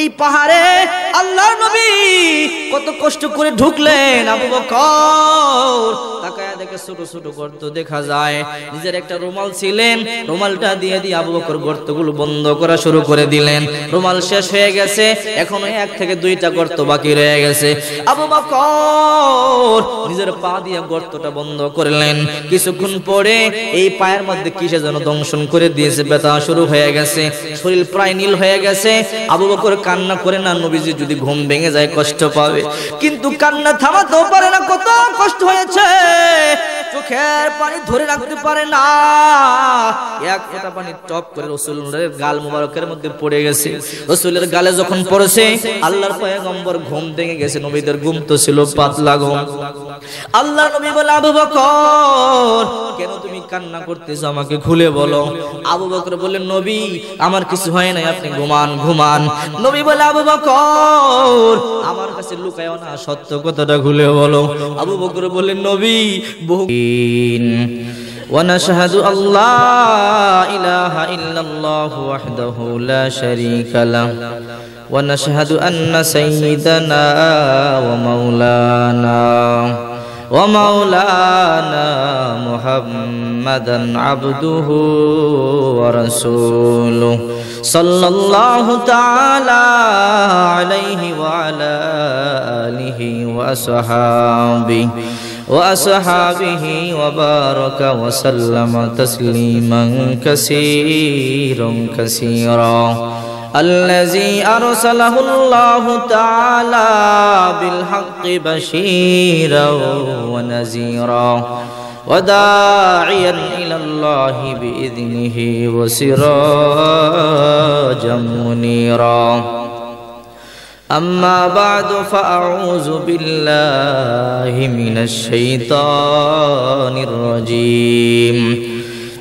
এই পাহাড়ে আল্লাহ নবী কত কষ্ট করে ঢুকলেন আবু বকর তাকায়া দেখে ছোট ছোট গর্ত দেখা যায় নিজের একটা রুমাল ছিলেন রুমালটা দিয়ে দিয়ে আবু বকর গর্তগুলো বন্ধ করা শুরু করে দিলেন রুমাল শেষ হয়ে গেছে এখনো এক থেকে দুইটা গর্ত বাকি রয়ে গেছে আবু বকর নিজের পা দিয়ে গর্তটা বন্ধ করলেন কিছুক্ষণ পরে এই পায়ের মধ্যে কিসে যেন দংশন করে দিয়েছে ব্যথা শুরু হয়ে গেছে শরীর প্রায় নীল হয়ে গেছে আবু বকর করে কান্না করে না নবীজি যদি ঘুম ভেঙে যায় কষ্ট পাবে কিন্তু কান্না থামাতেও পারে না কত কষ্ট হয়েছে চোখের পানি ধরে রাখতে পারে না এক ফোঁটা পানি টপ করে রসুলের গাল মুবারকের মধ্যে পড়ে গেছে রসুলের গালে যখন পড়েছে আল্লাহর পয়গম্বর ঘুম ভেঙে গেছে নবীদের ঘুম তো ছিল পাতলা ঘুম আল্লাহ নবী বলে আবু বকর কেন তুমি কান্না করতেছো আমাকে খুলে বলো আবু বকর বলে নবী আমার কিছু হয় নাই আপনি ঘুমান ঘুমান নবী বলে আবু বকর আমার কাছে লুকায়ও না সত্য কথাটা খুলে বলো আবু বকর বলে নবী বহু الدين ونشهد أن لا إله إلا الله وحده لا شريك له ونشهد أن سيدنا ومولانا ومولانا محمدا عبده ورسوله صلى الله تعالى عليه وعلى آله وأصحابه وأصحابه وبارك وسلم تسليما كثيرا كثيرا الذي أرسله الله تعالى بالحق بشيرا ونذيرا وداعيا إلى الله بإذنه وسراجا منيرا أما بعد فأعوذ بالله من الشيطان الرجيم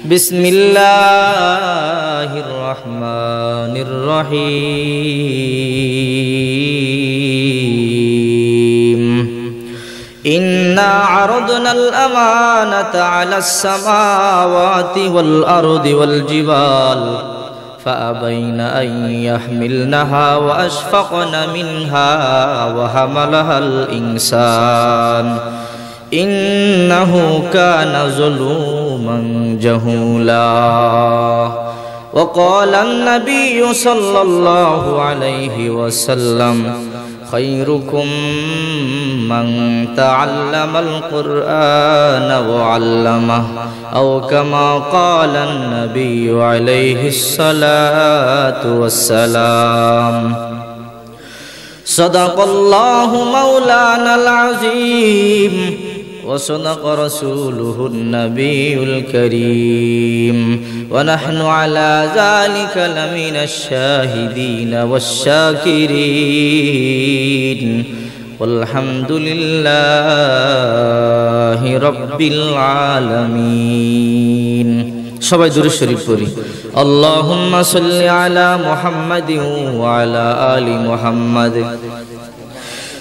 بسم الله الرحمن الرحيم إنا عرضنا الأمانة على السماوات والأرض والجبال فأبين أن يحملنها وأشفقن منها وحملها الإنسان إنه كان ظلوما جهولا وقال النبي صلى الله عليه وسلم خيركم من تعلم القرآن وعلمه أو كما قال النبي عليه الصلاة والسلام صدق الله مولانا العظيم وصدق رسوله النبي الكريم ونحن على ذلك لمن الشاهدين والشاكرين والحمد لله رب العالمين সবাই দূরে শরীফ পড়ি আল্লাহুম্মা সাল্লি আলা মুহাম্মাদিন ওয়া আলা আলি মুহাম্মাদ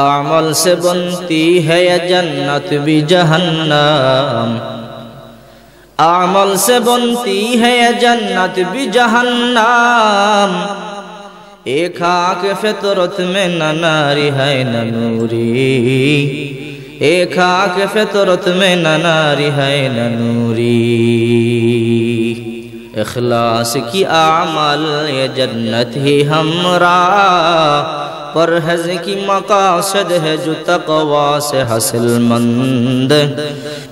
اعمال سے بنتی ہے یا جنت بھی جہنم اعمال سے بنتی ہے یا جنت بھی جہنم ایک آنکھ فطرت میں نہ ناری ہے نہ نوری ایک آنکھ فطرت میں نہ ناری ہے نہ نوری اخلاص کی اعمال یہ جنت ہی ہمراہ پر کی مقاصد ہے جو تقوا سے حسل مند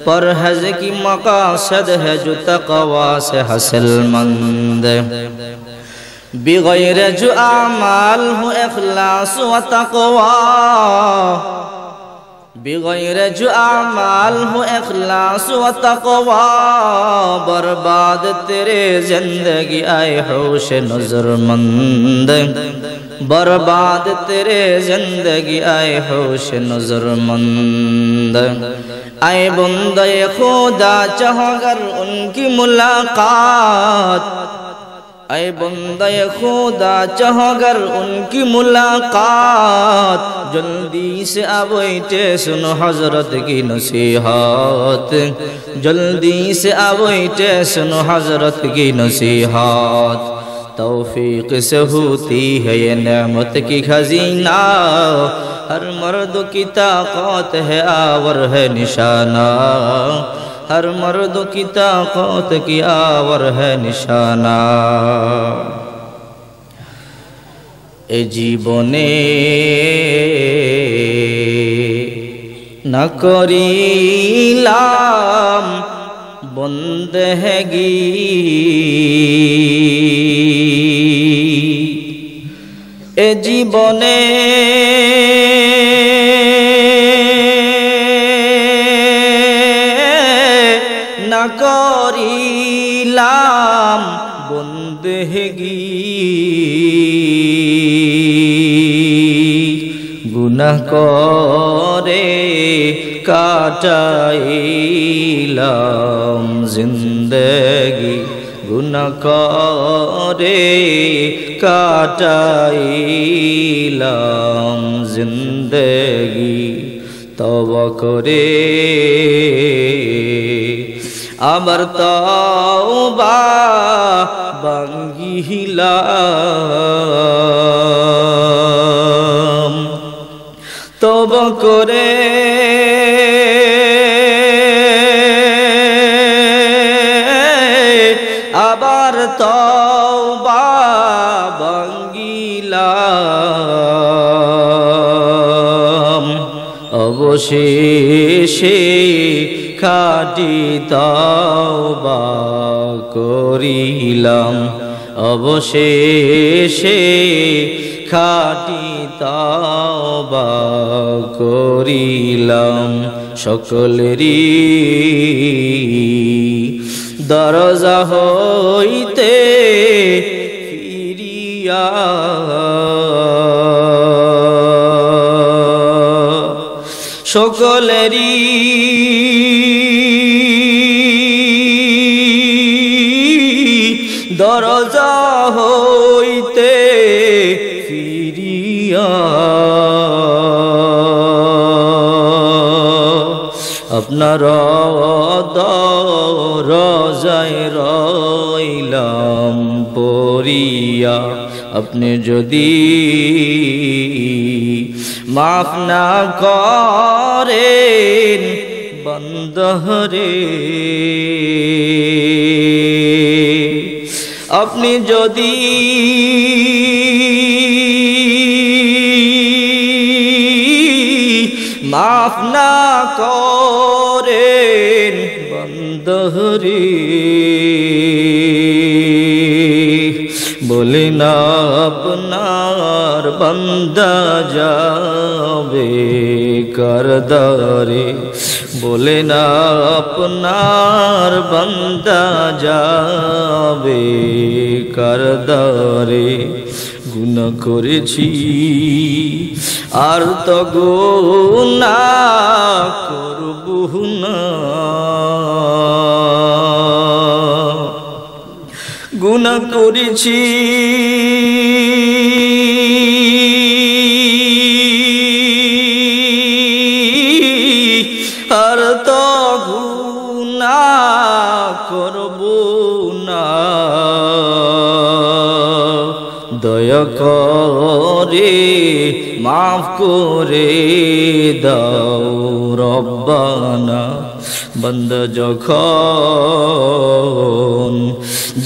پر حض کی مقاصد ہے جو تقوا سے حسل مند بغیر جو اعمال ہوں اخلاص و تقوا بغیر جو اعمال ہو اخلاص و تک برباد تیرے زندگی آئے ہوش نظر مند برباد تیرے زندگی آئے ہوش نظر مند آئے بندے خودا چہ گر ان کی ملاقات اے بندہ چاہو گر ان کی ملاقات جلدی سے آبے سنو حضرت کی نصیحات جلدی سے آبئی سنو حضرت کی نصیحات توفیق سے ہوتی ہے یہ نعمت کی خزینہ ہر مرد کی طاقت ہے آور ہے نشانہ ہر مرد کی طاقت کی آور ہے نشانہ এ জীবনে না করিলাম বন্দেহগি এ জীবনে জিন্দেহগি গুনাহ করে কাটাইলাম জিন্দেগি গুনাহ করে কাটাইলাম জিন্দেগি তব করে আমার তাও বা বাঙ্গিলাম তব করে আবার তবা বাঙ্গিলাম অবশেষে খাটি তবা করিলাম অবশেষে খাটি তাবা করিলাম সকলেরই দরজা হইতে ফিরিয়া সকলেরই আপনার রজায় রইলাম পরিয়া আপনি যদি মাফ না বন্ধ রে আপনি যদি মাফ না কর বলেন বন্দহরি বলে না আপনার বন্দা যাবে করদারে বলে না আপনার বন্দা যাবে করদারে গুণ করেছি আর তো গুণা করব না গুণ করেছি দয়া করে মাফ করে দাও রব্বানা বন্দ যখন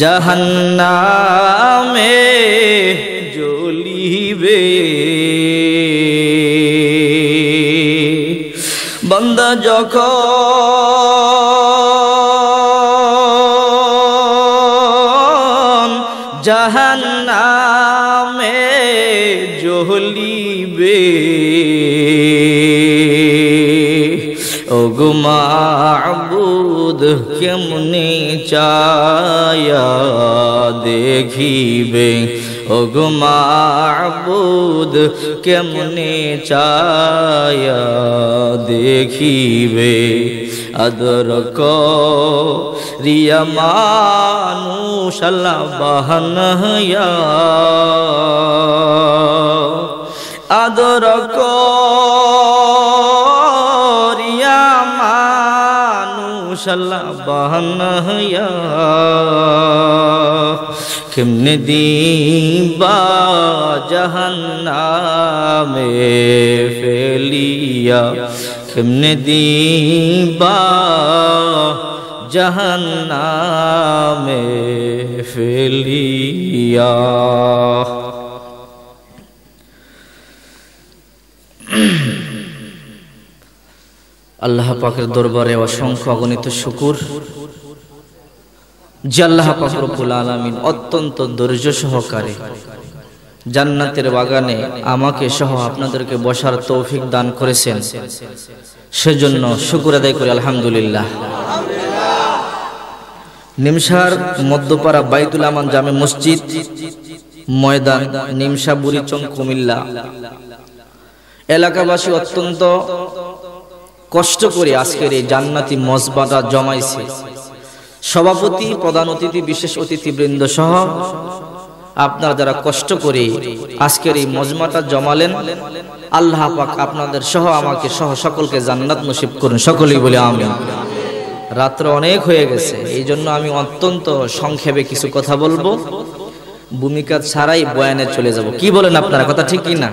জাহান্নামে জ্বলিবে বন্দ যখন মাবুদ কেমনি চায়া দেখিবে ওগো মাবুদ কেমনি চায়া দেখিবে আদর রিয়া মানুষ বাহন আদর কর یا کم کمن با جہنا فیلیا کمن با جہنا فیلیا আল্লাহ পাকের দরবারে অসংখ্য অগণিত শুকুর যে আল্লাহ পাক আলমিন অত্যন্ত ধৈর্য সহকারে জান্নাতের বাগানে আমাকে সহ আপনাদেরকে বসার তৌফিক দান করেছেন সেজন্য শুকুর আদায় করি আলহামদুলিল্লাহ নিমসার মধ্যপাড়া বাইতুল আমান জামে মসজিদ ময়দান নিমসা চং কুমিল্লা এলাকাবাসী অত্যন্ত কষ্ট করে আজকের এই জান্নাতি মজবাটা জমাইছে সভাপতি প্রধান অতিথি বিশেষ অতিথিবৃন্দ সহ আপনারা যারা কষ্ট করে আজকের এই মজমাটা জমালেন আল্লাহ পাক আপনাদের সহ আমাকে সহ সকলকে জান্নাত নসিব করুন সকলেই বলে আমি রাত্র অনেক হয়ে গেছে এই জন্য আমি অত্যন্ত সংক্ষেপে কিছু কথা বলবো ভূমিকা ছাড়াই বয়ানে চলে যাব কি বলেন আপনারা কথা ঠিক কি না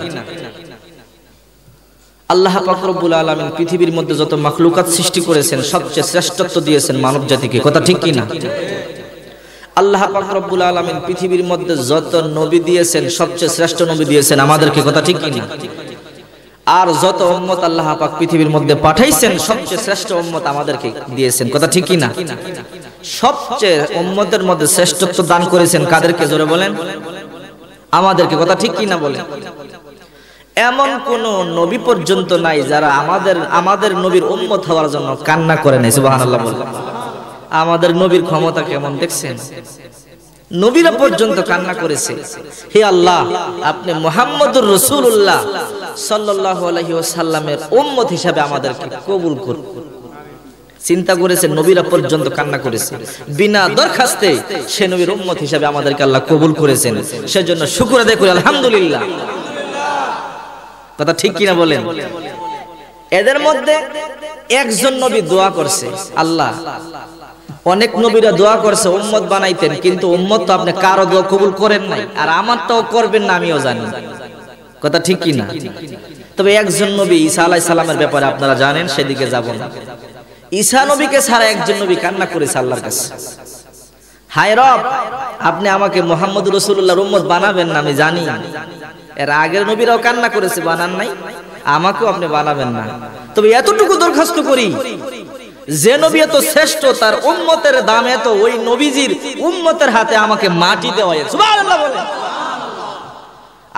আল্লাহ পাকরবুল আলমিন পৃথিবীর মধ্যে যত মাখলুকাত সৃষ্টি করেছেন সবচেয়ে শ্রেষ্ঠত্ব দিয়েছেন মানব জাতিকে কথা ঠিক কিনা আল্লাহ পাকরবুল আলমিন পৃথিবীর মধ্যে যত নবী দিয়েছেন সবচেয়ে শ্রেষ্ঠ নবী দিয়েছেন আমাদেরকে কথা ঠিক কিনা আর যত অম্মত আল্লাহ পাক পৃথিবীর মধ্যে পাঠাইছেন সবচেয়ে শ্রেষ্ঠ অম্মত আমাদেরকে দিয়েছেন কথা ঠিক কিনা সবচেয়ে অম্মতের মধ্যে শ্রেষ্ঠত্ব দান করেছেন কাদেরকে জোরে বলেন আমাদেরকে কথা ঠিক কিনা বলেন এমন কোন নবী পর্যন্ত নাই যারা আমাদের আমাদের নবীর উম্মত হওয়ার জন্য কান্না করে নাই সুবহানাল্লাহ বললেন আমাদের নবীর ক্ষমতা কেমন দেখছেন নবীরা পর্যন্ত কান্না করেছে হে আল্লাহ আপনি মোহাম্মদুর রসুল্লাহ সাল্লাহ আলহিসাল্লামের উম্মত হিসাবে আমাদেরকে কবুল করুন চিন্তা করেছে নবীরা পর্যন্ত কান্না করেছে বিনা দরখাস্তে সে নবীর উম্মত হিসাবে আমাদেরকে আল্লাহ কবুল করেছেন সেজন্য শুকুর আদায় করি আলহামদুলিল্লাহ কথা ঠিক কিনা বলেন এদের মধ্যে একজন নবী দোয়া করছে আল্লাহ অনেক নবীরা দোয়া করছে উম্মত বানাইতেন কিন্তু উম্মত তো আপনি কারো দোয়া কবুল করেন নাই আর আমার তো করবেন না আমিও জানি কথা ঠিক কিনা তবে একজন নবী ঈসা আলাই সালামের ব্যাপারে আপনারা জানেন সেদিকে যাব না ঈসা নবীকে ছাড়া একজন নবী কান্না করেছে আল্লাহর কাছে হায় রব আপনি আমাকে মোহাম্মদ রসুল্লাহর উম্মত বানাবেন না আমি জানি এর আগের নবীরাও কান্না করেছে বানান নাই আমাকেও আপনি বানাবেন না তবে এতটুকু দরখাস্ত করি যে নবী এত শ্রেষ্ঠ তার উম্মতের দাম এত ওই নবীজির উম্মতের হাতে আমাকে মাটি দেওয়া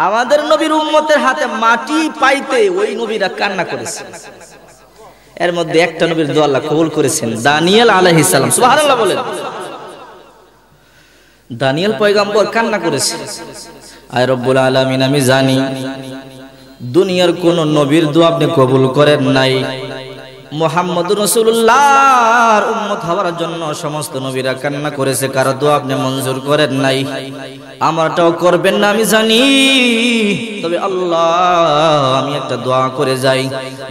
আমাদের নবীর উম্মতের হাতে মাটি পাইতে ওই নবীরা কান্না করেছে এর মধ্যে একটা নবীর দোয়া আল্লাহ কবুল করেছেন দানিয়েল আলাইহিস সালাম সুবহানাল্লাহ বলেন দানিয়েল পয়গাম্বর কান্না করেছে আয় রব্বুল আলমিন আমি জানি দুনিয়ার কোন নবীর দু আপনি কবুল করেন নাই মোহাম্মদ রসুল্লাহ উন্মত হওয়ার জন্য সমস্ত নবীরা কান্না করেছে কারো দোয়া আপনি মঞ্জুর করেন নাই আমারটাও করবেন না আমি জানি তবে আল্লাহ আমি একটা দোয়া করে যাই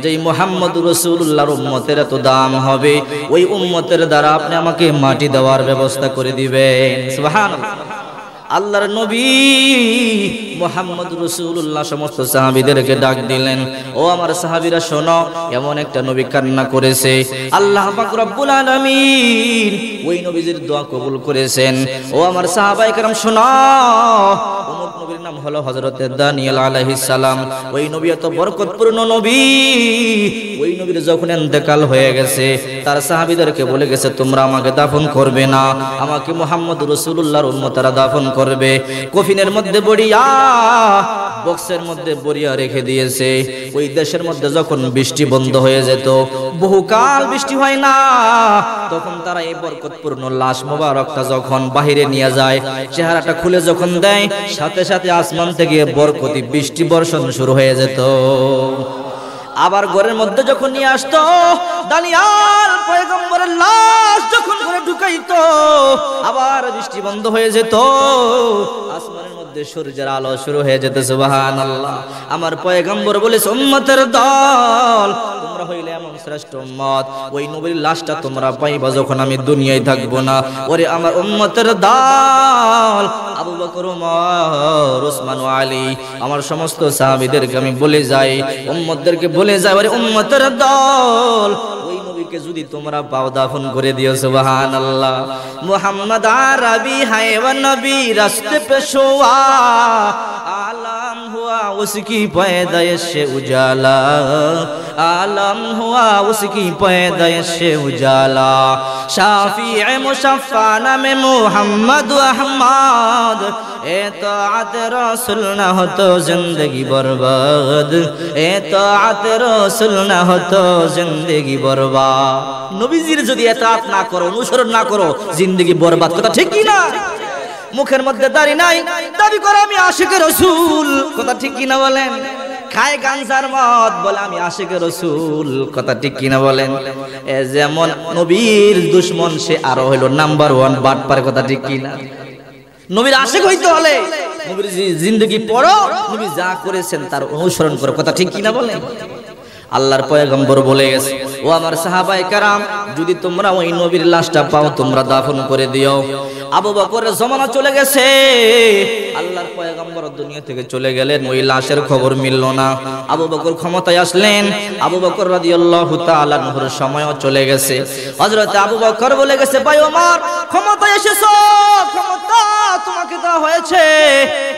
যে মোহাম্মদ রসুল্লাহর উন্মতের এত দাম হবে ওই উন্মতের দ্বারা আপনি আমাকে মাটি দেওয়ার ব্যবস্থা করে দিবেন আল্লাহর নবী মোহাম্মদ রসুল্লাহ সমস্ত সাহাবিদেরকে ডাক দিলেন ও আমার সাহাবিরা শোনো এমন একটা নবী কান্না করেছে আল্লাহ ওই নবীজির দোয়া কবুল করেছেন ও আমার সাহাবাই কারাম শোন নবীর নাম হলো সালাম ওই নবী ওই যখন হয়ে গেছে তার সাহাবিদেরকে বলে গেছে তোমরা আমাকে দাফন করবে না আমাকে মোহাম্মদ রসুল্লাহর তারা দাফন করবে কফিনের মধ্যে বড়িয়া বক্সের মধ্যে বড়িয়া রেখে দিয়েছে ওই দেশের মধ্যে যখন বৃষ্টি বন্ধ হয়ে যেত বহুকাল বৃষ্টি হয় না তখন তারা এই বরকতপূর্ণ লাশ মোবারকটা যখন বাহিরে নিয়ে যায় চেহারাটা খুলে যখন দেয় সাথে সাথে আসমান থেকে বরকতি বৃষ্টি বর্ষণ শুরু হয়ে যেত আবার ঘরের মধ্যে যখন নিয়ে আসতো দানিয়াল পয়গম্বরের লাশ যখন ঘরে ঢুকাইতো আবার বৃষ্টি বন্ধ হয়ে যেত আসমানের মধ্যে সূর্যের আলো শুরু হয়ে যেত সুবহানাল্লাহ আমার পয়গম্বর বলে সম্মতের দল তোমরা হইলে এমন শ্রেষ্ঠ উম্মত ওই নবীর লাশটা তোমরা পাইবা যখন আমি দুনিয়ায় থাকবো না ওরে আমার উম্মতের দল আবু বকর ওমর ওসমান আলী আমার সমস্ত সাহাবীদেরকে আমি বলে যাই উম্মতদেরকে বলে যাই ওরে উম্মতের দল ওই নবীকে যদি তোমরা পাও দাফন করে দিও সুবহানাল্লাহ মুহাম্মদ আরবি হায় ওয়া নবী রাস্তে পেশোয়া আলা उसकी पैदाइश से उजाला आलम हुआ उसकी पैदाइश से उजाला शाफी मुशफ़ाना में मोहम्मद अहमद ए तो आत रसुल न हो तो जिंदगी बर्बाद ए तो আত রসুল না হতো জিন্দগি বরবাদ নবীজির যদি এত না করো অনুসরণ না করো জিন্দগি বরবাদ কথা ঠিক কি না মুখের মধ্যে দাড়ি নাই দাবি করে আমি আশিক রসুল কথা ঠিক কিনা বলেন খায় গাঞ্জার মত বলে আমি আশিক রসুল কথা ঠিক কিনা বলেন এ যেমন নবীর দুশ্মন সে আরো হইল নাম্বার ওয়ান বাট পারে কথা ঠিক কিনা নবীর আশিক হইতে হলে নবীর জিন্দগি পড়ো নবী যা করেছেন তার অনুসরণ করো কথা ঠিক কিনা বলেন আল্লাহর পয়গম্বর বলে গেছে ও আমার সাহাবাই কারাম যদি তোমরা ওই নবীর লাশটা পাও তোমরা দাফন করে দিও আবু বকরের জমানা চলে গেছে আল্লাহর পয়গম্বর দুনিয়া থেকে চলে গেলেন ওই লাশের খবর মিলল না আবু বকর ক্ষমতায় আসলেন আবু বকর রাদিয়াল্লাহু তাআলার নহর সময়ও চলে গেছে হযরত আবু বকর বলে গেছে ভাই ওমর ক্ষমতায় এসেছো ক্ষমতা তোমার ওমরকে হয়েছে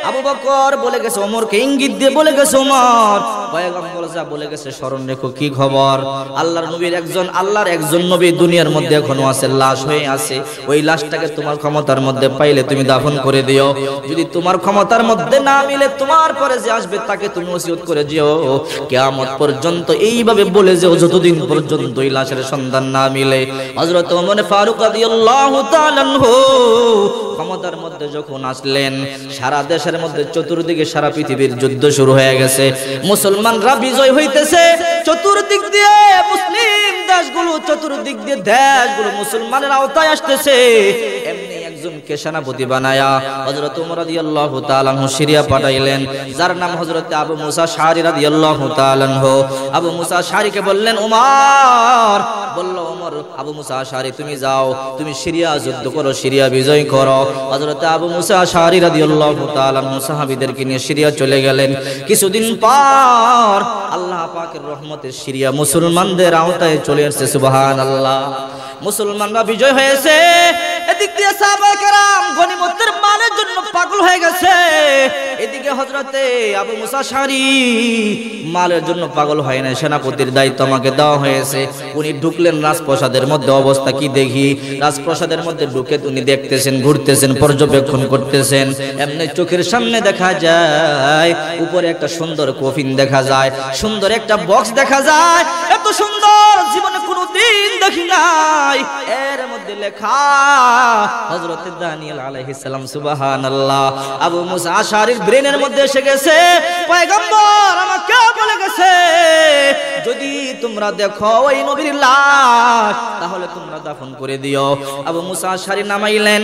আবু বকর বলে গেছে ওমরকে ইঙ্গিত দিয়ে বলে গেছে ওমর পয়গম্বরজা বলে গেছে স্মরণ রেখো কি খবর আল্লাহর নবীর একজন আল্লাহর একজন নবী দুনিয়ার মধ্যে এখনো আছে লাশ হয়ে আছে ওই লাশটাকে তোমার ক্ষমতার মধ্যে পাইলে তুমি দাফন করে দিও যদি তোমার ক্ষমতার মধ্যে না মিলে তোমার পরে যে আসবে তাকে তুমি ওসিয়ত করে দিও কিয়ামত পর্যন্ত এইভাবে বলে যেও যতদিন পর্যন্ত ওই লাশের সন্ধান না মিলে হযরত ওমর ফারুক রাদিয়াল্লাহু তাআলা ক্ষমতার মধ্যে যখন আসলেন সারা দেশের মধ্যে চতুর্দিকে সারা পৃথিবীর যুদ্ধ শুরু হয়ে গেছে মুসলমানরা বিজয় হইতেছে চতুর্দিক দিয়ে মুসলিম দেশগুলো চতুর্দিক দিয়ে দেশগুলো মুসলমানের আওতায় আসতেছে একজনকে সেনাপতি বানায়া হজরত উমর রাদিয়াল্লাহু তাআলা পাঠাইলেন যার নাম হযরত আবু মুসা শারি রাদিয়াল্লাহু তাআলা আবু মুসা শারিকে বললেন উমর বলল উমর আবু মুসা শারি তুমি যাও তুমি সিরিয়া যুদ্ধ করো সিরিয়া বিজয় করো হযরত আবু মুসা শারি রাদিয়াল্লাহু তাআলা সাহাবীদেরকে নিয়ে সিরিয়া চলে গেলেন কিছুদিন পর আল্লাহ পাকের রহমতে সিরিয়া মুসলমানদের আওতায় চলে আসছে সুবহানাল্লাহ মুসলমানরা বিজয় হয়েছে সেনাপতির দায়িত্ব আমাকে দেওয়া হয়েছে উনি ঢুকলেন মধ্যে অবস্থা কি দেখি রাজপ্রসাদের মধ্যে ঢুকে উনি দেখতেছেন ঘুরতেছেন পর্যবেক্ষণ করতেছেন এমনি চোখের সামনে দেখা যায় উপরে একটা সুন্দর কফিন দেখা যায় সুন্দর একটা বক্স দেখা যায় এত সুন্দর দিন দেখি নাই এর মধ্যে লেখা আলাইহিস সালাম সুবহানাল্লাহ আবু মুসা আশারির ব্রেনের মধ্যে এসে গেছে পয়গম্বর আমাকে বলে গেছে যদি তোমরা দেখো ওই নবীর লাশ তাহলে তোমরা দাফন করে দিও আবু মুসা আশারি নামাইলেন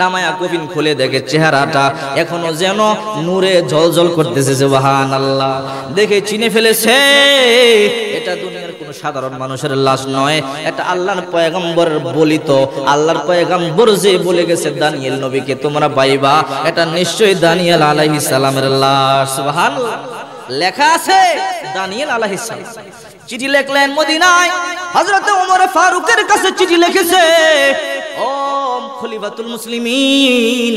নামায়া কবিন খুলে দেখে চেহারাটা এখনো যেন নূরে জল জল করতেছে সুবহানাল্লাহ দেখে চিনে ফেলেছে এটা দুনিয়ার কোনো সাধারণ মানুষের লাশ নয় এটা আল্লাহর পয়গম্বরের বলিত আল্লাহর পয়গম্বর যে বলে গেছে দানিয়েল নবীকে তোমরা পাইবা এটা নিশ্চয়ই দানিয়েল আলাইহিস সালামের লাশ সুবহানাল্লাহ লেখা আছে দানিয়েল আলাইহিস সালাম চিঠি লিখলেন মদিনায় হযরত ওমর ফারুকের কাছে চিঠি লিখেছে ও খলিফাতুল মুসলিমিন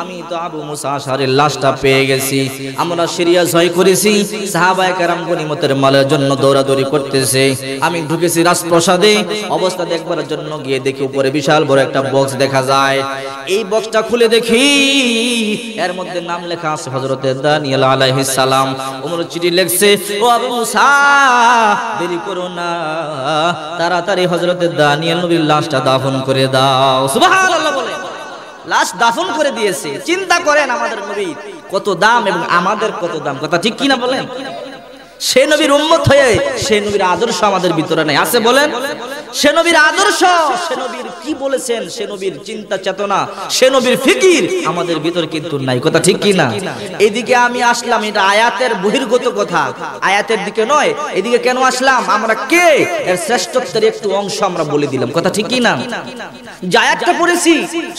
আমি তো আবু মুসা আশারের লাশটা পেয়ে গেছি আমরা সিরিয়া জয় করেছি সাহাবায়ে কেরাম গনিমতের মালের জন্য দৌড়াদৌড়ি করতেছে আমি ঢুকেছি রাজপ্রসাদে অবস্থা দেখবার জন্য গিয়ে দেখি উপরে বিশাল বড় একটা বক্স দেখা যায় এই বক্সটা খুলে দেখি এর মধ্যে নাম লেখা আছে হযরতে দানিয়াল আলাইহিস সালাম ওমর চিঠি লিখছে ও আবু মুসা দেরি করো না তাড়াতাড়ি হযরতে দানিয়াল নবীর লাশটা দাফন করে দাও সুবহান সুবহানাল্লাহ বলে লাশ দাফন করে দিয়েছে চিন্তা করেন আমাদের নবী কত দাম এবং আমাদের কত দাম কথা ঠিক কি না বলেন সে নবীর উম্মত হয়ে সে নবীর আদর্শ আমাদের ভিতরে নেই আছে বলেন সেনবীর আদর্শ সেনবীর কি বলেছেন সেনবীর চিন্তা চেতনা সেনবীর ফিকির আমাদের ভিতর কিন্তু নাই কথা ঠিক কি না এদিকে আমি আসলাম এটা আয়াতের বহির্গত কথা আয়াতের দিকে নয় এদিকে কেন আসলাম আমরা কে এর শ্রেষ্ঠত্বের একটু অংশ আমরা বলে দিলাম কথা ঠিক কি না জায়াতটা পড়েছি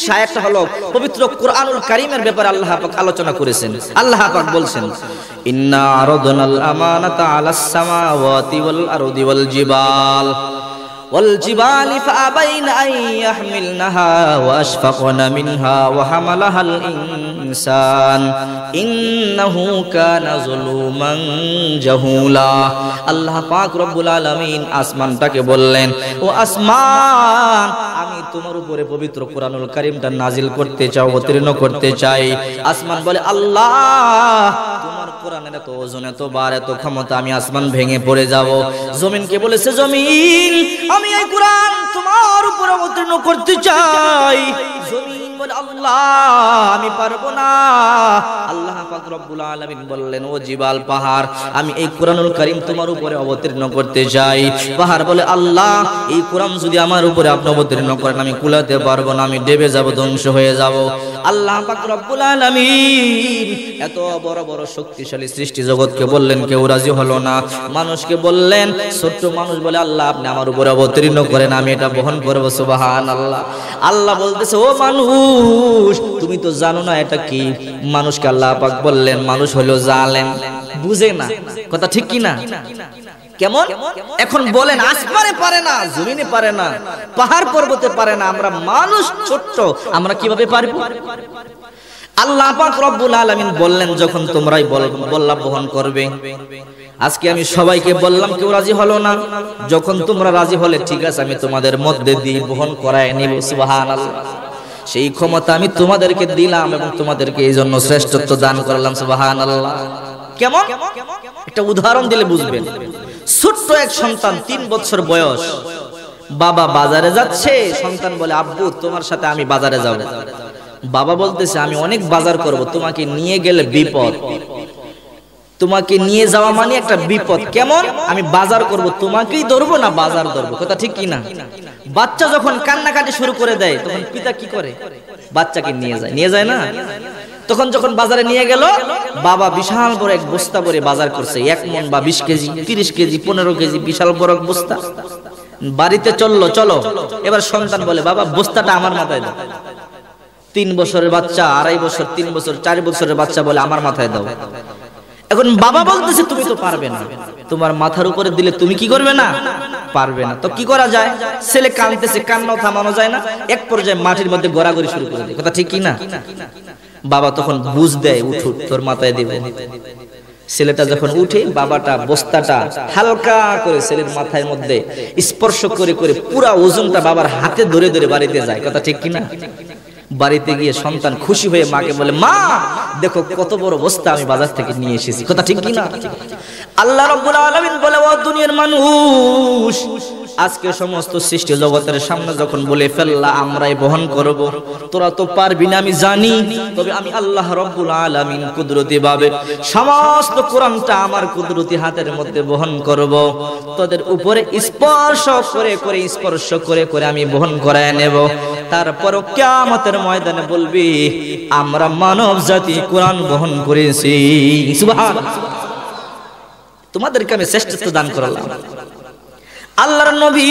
সায়াতটা হলো পবিত্র কোরআনুল কারীমের ব্যাপারে আল্লাহ পাক আলোচনা করেছেন আল্লাহ পাক বলছেন ইন্না আরাদনাল আমানাতা আলাস সামাওয়াতি ওয়াল আরদি ওয়াল জিবাল والجبال فأبين أن يحملنها وأشفقن منها وحملها الإنسان إنه كان ظلوما جهولا আল্লাহ পাক রব্বুল আলামিন আসমানটাকে বললেন ও আসমান আমি তোমার উপরে পবিত্র কোরআনুল কারীমটা নাজিল করতে চাও অবতীর্ণ করতে চাই আসমান বলে আল্লাহ তোমার কোরআনের এত ওজন এত বার এত ক্ষমতা আমি আসমান ভেঙে পড়ে যাব জমিনকে বলেছে জমিন আমি এই কোরআন তোমার উপর অবতীর্ণ করতে চাই আমি পারবো না আল্লাহ বললেন পাহাড় আমি এই তোমার উপরে অবতীর্ণ করতে চাই পাহাড় বলে আল্লাহ এই কোরআন যদি আমার উপরে আপনি অবতীর্ণ করেন আমি কুলাতে পারবো না আমি ডেবে যাব ধ্বংস হয়ে যাব আল্লাহ পাক রব্বুল এত বড় বড় শক্তিশালী সৃষ্টি জগৎকে বললেন কেউ রাজি হলো না মানুষকে বললেন ছোট্ট মানুষ বলে আল্লাহ আপনি আমার উপরে অবতীর্ণ করেন আমি এটা বহন করবো সুবাহান আল্লাহ আল্লাহ বলতেছে ও মানুষ তুমি তো জানো না এটা কি মানুষকে আল্লাহ পাক বললেন মানুষ হলো জালেন বুঝে না কথা ঠিক কি না কেমন এখন বলেন আসমানে পারে না জমিনে পারে না পাহাড় পর্বতে পারে না আমরা মানুষ ছোট্ট আমরা কিভাবে পারব আল্লাহ পাক রব্বুল আলামিন বললেন যখন তোমরাই বল্লা বহন করবে আজকে আমি সবাইকে বললাম কেউ রাজি হলো না যখন তোমরা রাজি হলে ঠিক আছে আমি তোমাদের মধ্যে দিয়ে বহন করায় নেব সুবহানাল্লাহ সেই ক্ষমতা আমি তোমাদেরকে দিলাম এবং তোমাদেরকে এই জন্য শ্রেষ্ঠত্ব দান করলাম সুবহানাল্লাহ কেমন একটা উদাহরণ দিলে বুঝবেন ছোট্ট এক সন্তান তিন বছর বয়স বাবা বাজারে যাচ্ছে সন্তান বলে আব্বু তোমার সাথে আমি বাজারে যাব বাবা বলতেছে আমি অনেক বাজার করব তোমাকে নিয়ে গেলে বিপদ তোমাকে নিয়ে যাওয়া মানে একটা বিপদ কেমন আমি বাজার করব তোমাকেই ধরবো না বাজার ধরবো কথা ঠিক কি না বাচ্চা যখন কান্নাকাটি শুরু করে দেয় তখন পিতা কি করে বাচ্চাকে নিয়ে যায় নিয়ে যায় না তখন যখন বাজারে নিয়ে গেল বাবা বিশাল বড় এক বস্তা ভরে বাজার করছে এক মন বা বিশ কেজি তিরিশ কেজি পনেরো কেজি বিশাল বড় বস্তা বাড়িতে চললো চলো এবার সন্তান বলে বাবা বস্তাটা আমার মাথায় দাও তিন বছরের বাচ্চা আড়াই বছর তিন বছর চার বছরের বাচ্চা বলে আমার মাথায় দাও এখন বাবা বলতেছে তুমি তো পারবে না তোমার মাথার উপরে দিলে তুমি কি করবে না পারবে না তো কি করা যায় ছেলে কানতেছে কান্না থামানো যায় না এক পর্যায়ে মাটির মধ্যে গড়াগড়ি শুরু করে দেয় কথা ঠিক কি না বাবা তখন বুঝ দেয় উঠুক তোর মাথায় দেব ছেলেটা যখন উঠে বাবাটা বস্তাটা হালকা করে ছেলের মাথায় মধ্যে স্পর্শ করে করে পুরা ওজনটা বাবার হাতে ধরে ধরে বাড়িতে যায় কথা ঠিক কিনা বাড়িতে গিয়ে সন্তান খুশি হয়ে মাকে বলে মা দেখো কত বড় বস্তা আমি বাজার থেকে নিয়ে এসেছি কথা ঠিক কিনা আল্লাহ রব্বুল আলামিন বলে ও দুনিয়ার মানুষ আজকে সমস্ত সৃষ্টি জগতের সামনে যখন বলে ফেললা আমরাই বহন করব তোরা তো পারবি না আমি জানি তবে আমি আল্লাহ রব্বুল আলামিন কুদরতি ভাবে সমস্ত কোরআনটা আমার কুদরতি হাতের মধ্যে বহন করব তোদের উপরে স্পর্শ করে করে স্পর্শ করে করে আমি বহন করায় নেব তারপর কিয়ামতের ময়দানে বলবি আমরা মানব জাতি কোরআন বহন করেছি সুবহান তোমাদেরকে আমি শ্রেষ্ঠত্ব দান করলাম আল্লাহর নবী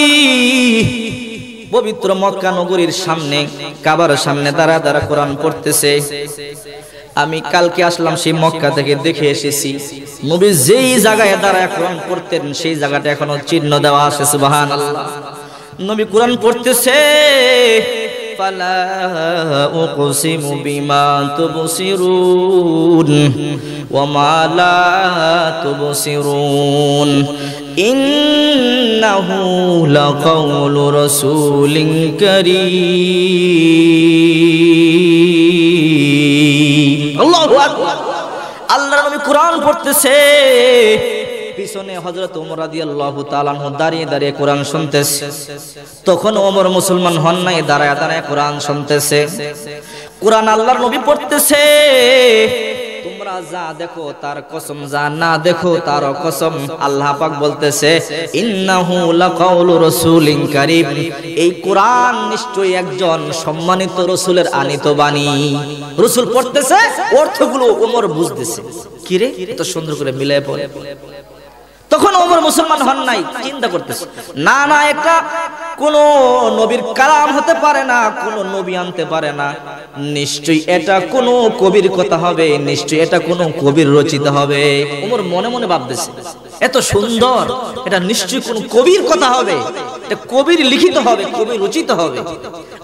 পবিত্র মক্কা নগরীর সামনে কাবার সামনে দাঁড়া দাঁড়া কোরআন পড়তেছে আমি কালকে আসলাম সেই মক্কা থেকে দেখে এসেছি নবী যেই জায়গায় দাঁড়া কোরআন পড়তেন সেই জায়গাটা এখনো চিহ্ন দেওয়া আছে সুবাহান আল্লাহ নবী কোরআন পড়তেছে তুবসিরুন মা إنه لقول رسول كريم الله أكبر আল্লাহ নবী কোরআন পড়তেছে পিছনে হজরত ওমর আদি আল্লাহ তালাহ দাঁড়িয়ে দাঁড়িয়ে কোরআন শুনতেছে তখন ওমর মুসলমান হন নাই দাঁড়ায় দাঁড়ায় কোরআন শুনতেছে কোরআন আল্লাহর নবী পড়তেছে তোমরা যা দেখো তার কসম যা না দেখো তার কসম আল্লাহ পাক বলতেছে ইন্নাহু লাকাউলু রাসূলিন কারীম এই কুরআন নিশ্চয়ই একজন সম্মানিত রাসূলের আনিত বাণী রাসূল পড়তেছে অর্থগুলো ওমর বুঝতেছে কি রে এত সুন্দর করে মিলায় পড়ে তখন ওমর মুসলমান হন নাই চিন্তা করতেছে না না একটা কোন নবীর কালাম হতে পারে না কোন নবী আনতে পারে না নিশ্চয়ই এটা কোন কবির কথা হবে নিশ্চয়ই এটা কোন কবির রচিত হবে ওমর মনে মনে ভাবতেছে এত সুন্দর এটা নিশ্চয়ই কোন কবির কথা হবে এটা কবির লিখিত হবে কবি রচিত হবে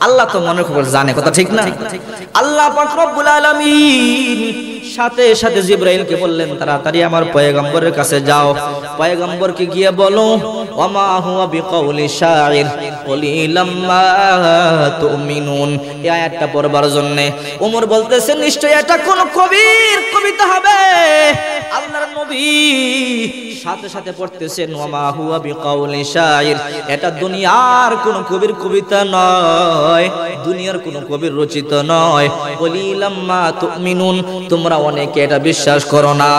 আল্লাহ তো মনে খবর জানে কথা ঠিক না আল্লাহ সাথে সাথে জিব্রাইলকে বললেন তাড়াতাড়ি আমার পয়গম্বরের কাছে যাও পয়গম্বরকে গিয়ে বলো ওমা হুয়া বিকাউলি শাইর কলিলাম্মা তুমিনুন এই আয়াতটা পড়বার জন্য ওমর বলতেছে নিশ্চয় এটা কোন কবির কবিতা হবে আল্লাহর নবী সাথে সাথে পড়তেছেন ওয়ামা হুয়া বিকাউলি এটা দুনিয়ার কোন কবির কবিতা নয় দুনিয়ার কোন কবির রচিত নয় কলিলাম্মা তুমিনুন তোমরা অনেকে এটা বিশ্বাস করো না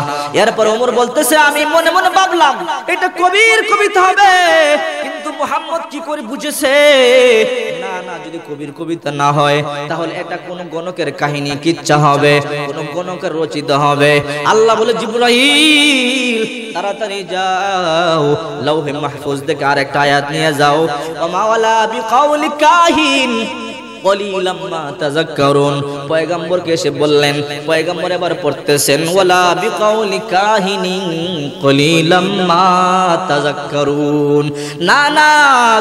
এরপর ওমর বলতেছে আমি মনে মনে ভাবলাম এটা কবির কবিতা হবে কিন্তু মোহাম্মদ কি করে বুঝেছে না যদি কবির কবিতা না হয় তাহলে এটা কোন গণকের কাহিনী কিচ্ছা হবে কোন গণকের রচিত হবে আল্লাহ বলে জিব্রাহিম তাড়াতাড়ি যাও লৌহে মাহফুজ থেকে আরেকটা আয়াত নিয়ে যাও ওয়া মাওয়ালা বিকাউলি কাহিন কলিলাম মা তাযাক্কারুন পয়গম্বরকে এসে বললেন পয়গম্বর এবার পড়তেছেন ওয়ালা বিকাউলি কাহিনিন কলিলাম মা তাযাক্কারুন না না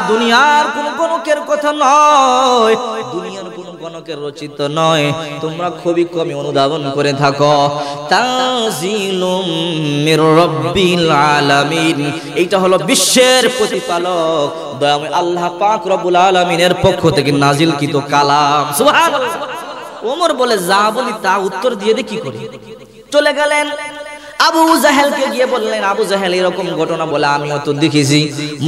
দুনিয়ার কোন গণকের কথা নয় দুনিয়ার গণকের রচিত নয় তোমরা খুবই কমে অনুধাবন করে থাকো এইটা হলো বিশ্বের প্রতিপালক দয়াময় আল্লাহ পাক রবুল আলমিনের পক্ষ থেকে নাজিল কিত কালাম ওমর বলে যা বলি তা উত্তর দিয়ে দেখি করি চলে গেলেন আবু জাহেলকে গিয়ে বললেন আবু জাহেল এরকম ঘটনা বলে আমিও তো দেখেছি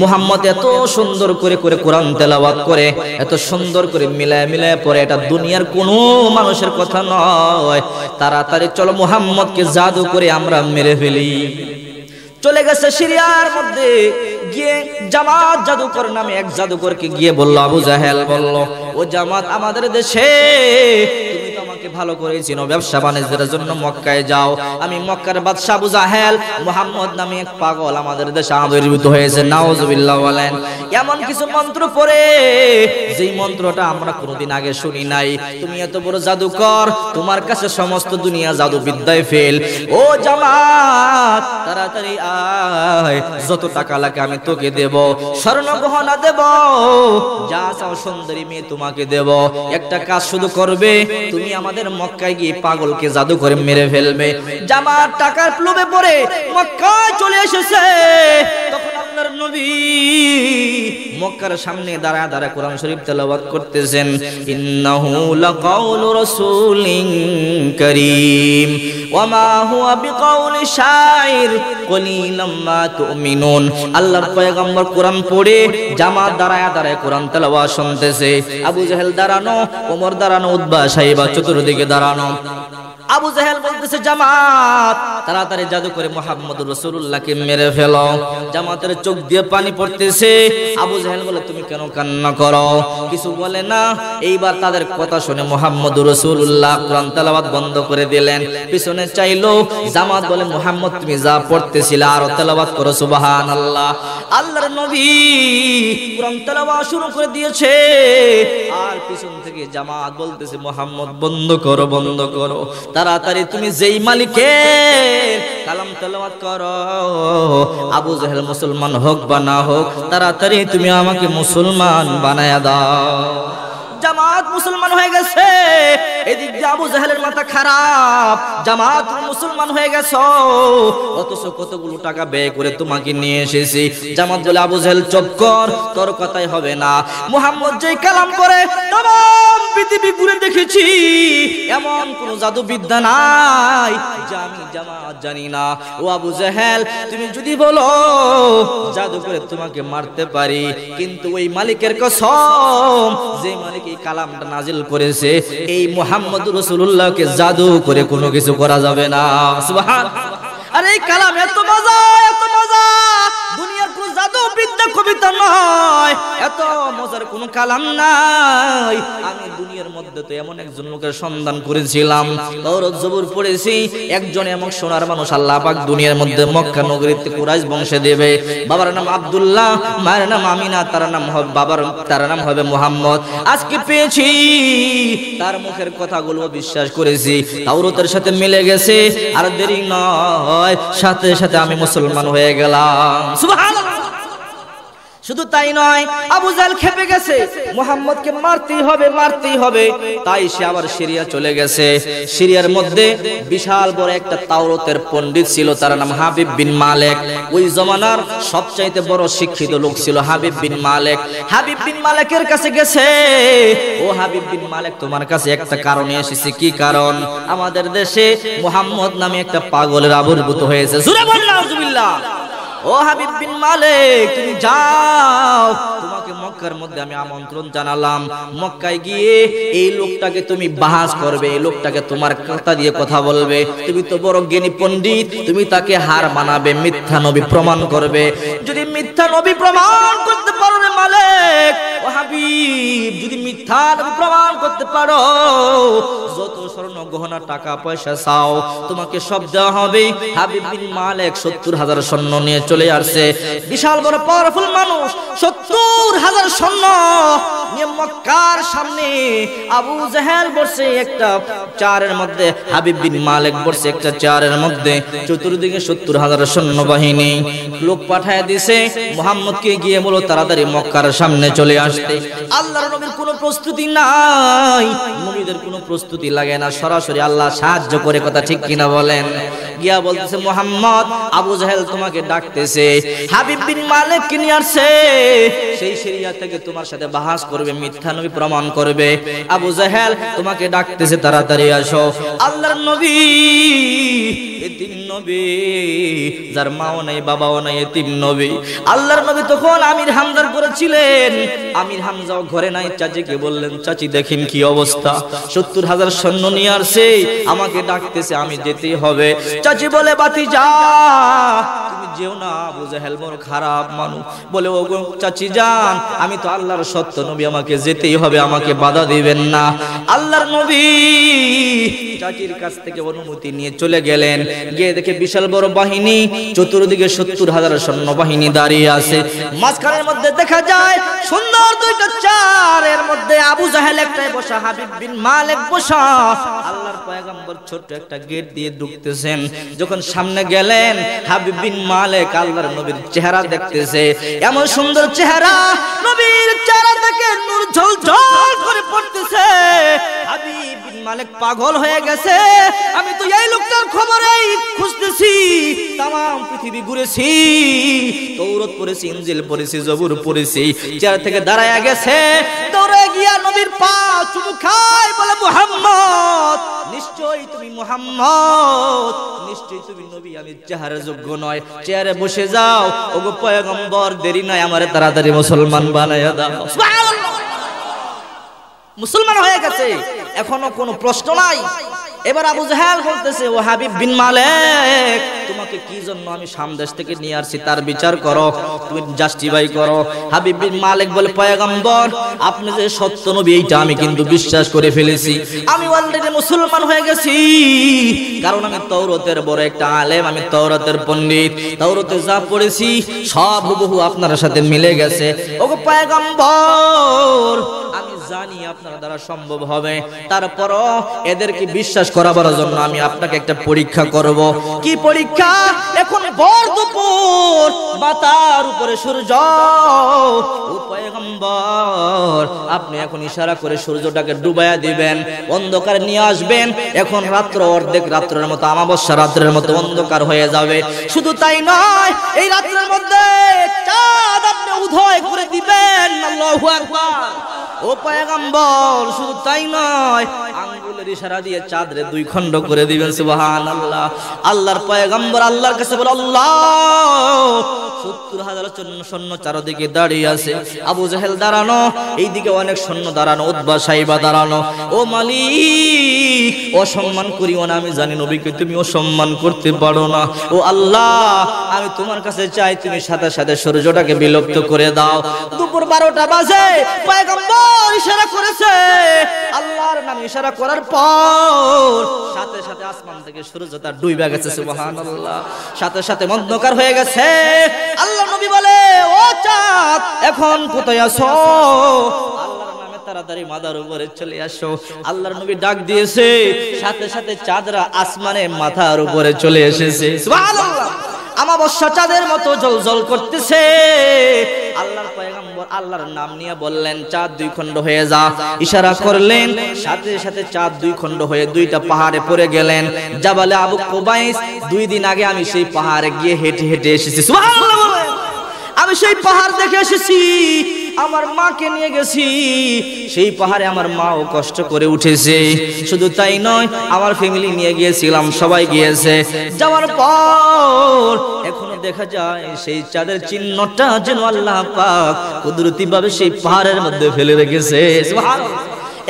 মোহাম্মদ এত সুন্দর করে করে কোরআন তেলাবাদ করে এত সুন্দর করে মিলায় মিলায় পরে এটা দুনিয়ার কোন মানুষের কথা নয় তাড়াতাড়ি চলো মুহাম্মদকে জাদু করে আমরা মেরে ফেলি চলে গেছে সিরিয়ার মধ্যে গিয়ে জামাত জাদুকর নামে এক জাদুকরকে গিয়ে বলল আবু জাহেল বলল ও জামাত আমাদের দেশে তোমাকে ভালো করে চিনো ব্যবসা বাণিজ্যের জন্য মক্কায় যাও আমি মক্কার বাদশাহ আবু জাহেল মুহাম্মদ নামে এক পাগল আমাদের দেশে আবির্ভূত হয়েছে নাউজুবিল্লাহ বলেন এমন কিছু মন্ত্র পড়ে যেই মন্ত্রটা আমরা কোনোদিন আগে শুনি নাই তুমি এত বড় জাদুকর তোমার কাছে সমস্ত দুনিয়া জাদু বিদ্যায় ফেল ও জামাত তাড়াতাড়ি আয় যত টাকা লাগে আমি তোকে দেব স্বর্ণ গহনা দেব যা চাও সুন্দরী মেয়ে তোমাকে দেব একটা কাজ শুধু করবে তুমি আমার আমাদের মক্কায় গিয়ে পাগলকে জাদু করে মেরে ফেলবে জামার টাকার প্লোবে পরে মক্কায় চলে এসেছে তখন আল্লাহর নবী মক্কার সামনে দাঁড়া দাঁড়া কোরআন শরীফ তেলাওয়াত করতেছেন ইন্নাহু লাকাউলু রাসূলিন কারীম ওয়া মা হুয়া বিকাউলি শায়ির কলিলাম মা তুমিনুন আল্লাহর পয়গম্বর কোরআন পড়ে জামাত দাঁড়ায় দাঁড়ায় কোরআন তেলাওয়াত শুনতেছে আবু জাহেল দাঁড়ানো ওমর দাঁড়ানো উতবা সাহেবা চতুর্দিকে দাঁড়ানো আবু জাহেল বলতেছে জামাত তাড়াতাড়ি জাদু করে মোহাম্মদ রসুল্লাহকে মেরে ফেল জামাতের চোখ দিয়ে পানি পড়তেছে আবু জাহেল বলে তুমি কেন কান্না করো কিছু বলে না এইবার তাদের কথা শুনে মোহাম্মদ রসুল্লাহ কোরআন তেলাবাদ বন্ধ করে দিলেন পিছনে চাইলো জামাত বলে মোহাম্মদ তুমি যা পড়তেছিলে আর তেলাবাদ করো সুবাহান আল্লাহ আল্লাহর নবী কোরআন তেলাবাদ শুরু করে দিয়েছে আর পিছন থেকে জামাত বলতেছে মোহাম্মদ বন্ধ করো বন্ধ করো তাড়াতাড়ি তুমি যেই মালিকে কালাম তেলাওয়াত করো আবু জাহেল মুসলমান হোক বা না হোক তাড়াতাড়ি তুমি আমাকে মুসলমান বানায়া দাও জামাত মুসলমান হয়ে গেছে এদিক দিয়ে আবু মাথা খারাপ জামাত মুসলমান হয়ে গেছ অথচ কতগুলো টাকা ব্যয় করে তোমাকে নিয়ে এসেছি জামাত বলে আবু জাহেল তোর কথাই হবে না মোহাম্মদ যে কালাম করে তমাম পৃথিবী ঘুরে দেখেছি এমন কোন জাদু বিদ্যা নাই জানি জামাত জানি না ও আবু জাহেল তুমি যদি বলো জাদু করে তোমাকে মারতে পারি কিন্তু ওই মালিকের কসম যে মালিক এই কালাম কালামটা নাজিল করেছে এই মোহাম্মদ রসুল্লাহকে জাদু করে কোনো কিছু করা যাবে না আরে এই কালাম এত মজা কবিতা নয় এত মজার কালাম নাই আমি দুনিয়ার মধ্যে তো এমন একজন লোকের সন্ধান করেছিলাম পড়েছি একজন এমন সোনার মানুষ আল্লাহ পাক দুনিয়ার মধ্যে মক্কা নগরীতে কুরাইশ বংশে দেবে বাবার নাম আব্দুল্লাহ মায়ের নাম আমিনা তার নাম হবে বাবার তার নাম হবে মোহাম্মদ আজকে পেয়েছি তার মুখের কথাগুলো বিশ্বাস করেছি তাওরতের সাথে মিলে গেছে আর দেরি নয় সাথে সাথে আমি মুসলমান হয়ে গেলাম সুবহানাল্লাহ শুধু তাই নয় আবু জাল খেপে গেছে মোহাম্মদকে মারতেই হবে মারতেই হবে তাই সে আবার সিরিয়া চলে গেছে সিরিয়ার মধ্যে বিশাল বড় একটা তাওরতের পণ্ডিত ছিল তার নাম হাবিব বিন মালিক ওই জমানার সবচাইতে বড় শিক্ষিত লোক ছিল হাবিব বিন মালিক হাবিব বিন মালিকের কাছে গেছে ও হাবিব বিন মালিক তোমার কাছে একটা কারণে এসেছি কি কারণ আমাদের দেশে মোহাম্মদ নামে একটা পাগলের আবির্ভূত হয়েছে জুরে বল নাউজুবিল্লাহ ও হাবিব বিন মালিক তুমি যাও তোমাকে মক্কার মধ্যে আমি আমন্ত্রণ জানালাম মক্কায় গিয়ে এই লোকটাকে তুমি বাহাস করবে এই লোকটাকে তোমার কথা দিয়ে কথা বলবে তুমি তো বড় জ্ঞানী পণ্ডিত তুমি তাকে হার মানাবে মিথ্যা নবী প্রমাণ করবে যদি মিথ্যা নবী প্রমাণ করতে পারবে মালিক ও হাবিব যদি মিথ্যা নবী প্রমাণ করতে পারো যত স্বর্ণ গহনা টাকা পয়সা চাও তোমাকে সব দেওয়া হবে হাবিব বিন মালিক সত্তর হাজার স্বর্ণ নিয়ে চলে আসছে বিশাল বড় পাওয়ারফুল মানুষ সত্তর হাজার সৈন্য মক্কার সামনে আবু জাহেল বসে একটা চারের মধ্যে হাবিব বিন মালিক বসে একটা চারের মধ্যে চতুর্দিকে সত্তর হাজার লোক পাঠায় দিছে মোহাম্মদকে গিয়ে বলো তাড়াতাড়ি মক্কার সামনে চলে আসতে নবীর কোনো প্রস্তুতি নাই কোনো প্রস্তুতি লাগে না সরাসরি আল্লাহ সাহায্য করে কথা ঠিক কিনা বলেন গিয়া বলতেছে মোহাম্মদ আবু জাহেল তোমাকে ডাকতে করেছে হাবিব বিন মালিক কিনে আসছে সেই শরিয়া থেকে তোমার সাথে বাহাস করবে মিথ্যা নবী প্রমাণ করবে আবু জাহেল তোমাকে ডাকতেছে তাড়াতাড়ি আসো আল্লাহর নবী এতিম নবী যার মাও নাই বাবাও নাই এতিম নবী আল্লাহর নবী তখন আমির হামদার আমির হামজাও ঘরে নাই চাচিকে বললেন চাচি দেখেন কি অবস্থা সত্তর হাজার সৈন্য নিয়ে আসছে আমাকে ডাকতেছে আমি যেতে হবে চাচি বলে বাতি যা তুমি যেও না না জাহেল বড় খারাপ মানুষ বলে ও চাচি যান আমি তো আল্লাহর সত্য নবী আমাকে যেতেই হবে আমাকে বাধা দিবেন না আল্লাহর নবী চাচির কাছ থেকে অনুমতি নিয়ে চলে গেলেন গিয়ে দেখে বিশাল বড় বাহিনী চতুর্দিকে সত্তর হাজার সৈন্য বাহিনী দাঁড়িয়ে আছে মাঝখানের মধ্যে দেখা যায় সুন্দর দুইটা চার এর মধ্যে আবু জাহেল একটাই বসা হাবিব বিন মালেক বসা আল্লাহর পয়গম্বর ছোট্ট একটা গেট দিয়ে ঢুকতেছেন যখন সামনে গেলেন হাবিব বিন মালেক আল্লাহর নবীর চেহারা দেখতেছে এমন সুন্দর চেহারা নবীর চেহারা দেখে নূর ঝলঝল করে পড়তেছে মালিক পাগল হয়ে গেছে আমি তো এই লোকটার খবরেই খুঁজতেছি তাম পৃথিবী ঘুরেছি পড়েছি ইঞ্জিল পড়েছি জবুর পড়েছি চেয়ার থেকে গেছে দৌড়ে গিয়া নবীর পা চুমু খায় বলে মোহাম্মদ নিশ্চয়ই তুমি মোহাম্মদ নিশ্চয়ই তুমি নবী আমি চেহারা যোগ্য নয় চেয়ারে বসে যাও ওগো পয়গম্বর দেরি নয় আমার তাড়াতাড়ি মুসলমান বানায় দাও মুসলমান হয়ে গেছে এখনো কোনো প্রশ্ন নাই এবার আবু জাহাল বলতেছে ও হাবিব বিন মালেক তোমাকে কি জন্য আমি সামদেশ থেকে নিয়ে আসছি তার বিচার করো তুমি জাস্টিফাই করো হাবিব বিন মালেক বলে পয়গম্বর আপনি যে সত্য নবী এইটা আমি কিন্তু বিশ্বাস করে ফেলেছি আমি অলরেডি মুসলমান হয়ে গেছি কারণ আমি তৌরতের বড় একটা আলেম আমি তৌরতের পণ্ডিত তৌরতে যা পড়েছি সব হুবহু আপনার সাথে মিলে গেছে ওগো পয়গম্বর আমি জানি আপনারা দ্বারা সম্ভব হবে তারপর এদেরকে বিশ্বাস করাবার জন্য আমি আপনাকে একটা পরীক্ষা করব কি পরীক্ষা এখন ভর দুপুর বাতার উপরে সূর্য পয়গম্বর আপনি এখন ইশারা করে সূর্যটাকে ডুবায়া দিবেন অন্ধকার নিয়ে আসবেন এখন রাত্র অর্ধেক রাত্রের মতো আমাবস্যা রাত্রের মতো অন্ধকার হয়ে যাবে শুধু তাই নয় এই রাত্রের মধ্যে চাঁদ আপনি উদয় করে দিবেন আল্লাহু আকবার পয়গম্বর শুধু তাই নয় আঙ্গুলের ইশারা দিয়ে চাঁদরে দুই খণ্ড করে দিবেন সুবহান আল্লাহ আল্লাহর পয়গম্বর আল্লাহর কাছে আল্লাহ সত্তর হাজার সৈন্য চারদিকে দাঁড়িয়ে আছে আবু জাহেল দাঁড়ানো এইদিকে অনেক সৈন্য দাঁড়ানো উদ্বা সাইবা দাঁড়ানো ও অসম্মান করিও না আমি জানি নবীকে তুমি অসম্মান করতে পারো না ও আল্লাহ আমি তোমার কাছে চাই তুমি সাথে সাথে সূর্যটাকে বিলুপ্ত করে দাও দুপুর বারোটা বাজে পয়গম্বর ইশারা করেছে আল্লাহর নাম ইশারা করার পর সাথে সাথে আসমান থেকে সূর্য সূর্যটা ডুইবা গেছে সুবহানাল্লাহ সাথে সাথে অন্ধকার হয়ে গেছে আল্লাহ নবী বলে ও চাঁদ এখন কোথায় আছো তাড়াতাড়ি মাদার উপরে চলে আসো আল্লাহর নবী ডাক দিয়েছে সাথে সাথে চাঁদরা আসমানে মাথার উপরে চলে এসেছে সুবহানাল্লাহ আমাবস্যা চাঁদের মতো জল জল করতেছে আল্লাহর পয়গাম্বর আল্লাহর নাম নিয়ে বললেন চাঁদ দুই খণ্ড হয়ে যা ইশারা করলেন সাথে সাথে চাঁদ দুই খণ্ড হয়ে দুইটা পাহাড়ে পড়ে গেলেন জাবালে আবু কোবাইস দুই দিন আগে আমি সেই পাহাড়ে গিয়ে হেঁটে হেঁটে এসেছি আমি সেই পাহাড় দেখে এসেছি আমার মাকে নিয়ে গেছি সেই পাহাড়ে আমার মাও কষ্ট করে উঠেছে শুধু তাই নয় আমার ফ্যামিলি নিয়ে গিয়েছিলাম সবাই গিয়েছে যাওয়ার পর এখনো দেখা যায় সেই চাঁদের চিহ্নটা যেন আল্লাহ পাক কুদরতি ভাবে সেই পাহাড়ের মধ্যে ফেলে রেখেছে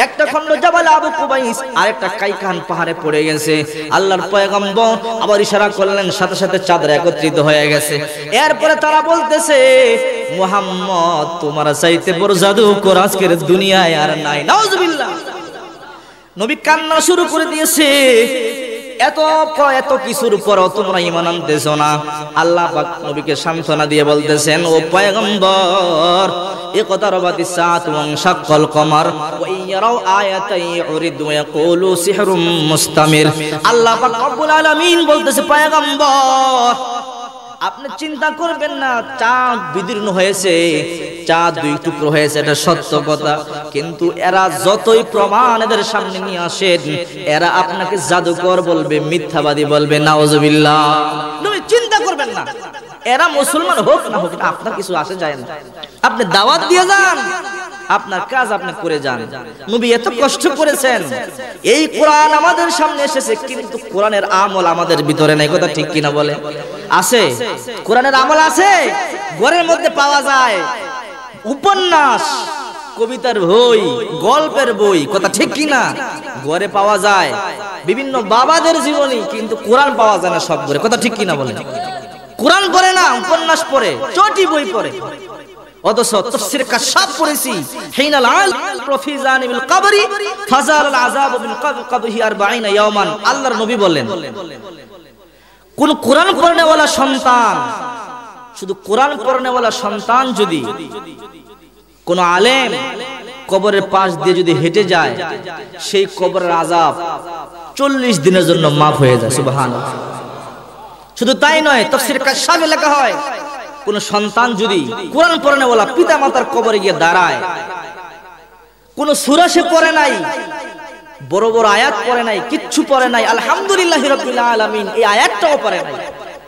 একটা খন্ড জাবাল আবু কুবাইস আরেকটা কাইকান পাহাড়ে পড়ে গেছে আল্লাহর পয়গম্বর আবার ইশারা করলেন সাথে সাথে চাদর একত্রিত হয়ে গেছে এরপরে তারা বলতেছে মুহাম্মদ তোমার চাইতে বড় জাদুকর কর আজকের দুনিয়ায় আর নাই নাউজুবিল্লাহ নবী কান্না শুরু করে দিয়েছে এত এত কিছুর উপর তোমরা ইমান আনতেছ না আল্লাহ পাক নবীকে সান্ত্বনা দিয়ে বলতেছেন ও পয়গম্বর এ কথা রবাতি সাত এবং সাক্ষল কমার ওয়াইয়ারাও আয়াতাই ইউরিদু ইয়াকুলু সিহরুম মুস্তামির আল্লাহ পাক রব্বুল আলামিন বলতেছে পয়গম্বর আপনি চিন্তা করবেন না চাঁদ বিদীর্ণ হয়েছে চাঁদ দুই টুকরো হয়েছে এটা সত্য কথা কিন্তু এরা যতই প্রমাণ এদের সামনে নিয়ে আসেন এরা আপনাকে জাদুকর বলবে মিথ্যাবাদী বলবে নাওজবিল্লাহ চিন্তা করবেন না এরা মুসলমান হোক না হোক আপনার কিছু আসে যায় না আপনি দাওয়াত দিয়ে যান আপনার কাজ আপনি করে যান নবী এত কষ্ট করেছেন এই কোরআন আমাদের সামনে এসেছে কিন্তু কোরআনের আমল আমাদের ভিতরে নেই কথা ঠিক কিনা বলে আছে কোরআনের আমল আছে ঘরের মধ্যে পাওয়া যায় উপন্যাস কবিতার বই গল্পের বই কথা ঠিক কিনা ঘরে পাওয়া যায় বিভিন্ন বাবাদের জীবনী কিন্তু কোরআন পাওয়া যায় না সব ঘরে কথা ঠিক কিনা বলে কোরআন পড়ে না উপন্যাস পড়ে চটি বই পড়ে পড়েছি হিনাল আল কবরি ফাজাল আল আযাব মিন 40 ইয়ামান আল্লাহর নবী বলেন কোন কোরআন সন্তান শুধু কোরআন সন্তান যদি কোন আলেম কবরের পাশ দিয়ে যদি হেঁটে যায় সেই কবরের আজাব চল্লিশ দিনের জন্য মাফ হয়ে যায় সুবহান শুধু তাই নয় তফসির কাশাফে লেখা হয় কোন সন্তান যদি কোরআন পড়ে বলা পিতা মাতার কবরে গিয়ে দাঁড়ায় কোন সুরা সে পড়ে নাই বড় বড় আয়াত পড়ে নাই কিচ্ছু পড়ে নাই আলহামদুলিল্লাহ রবিল্লা আলমিন এই আয়াতটাও পড়ে নাই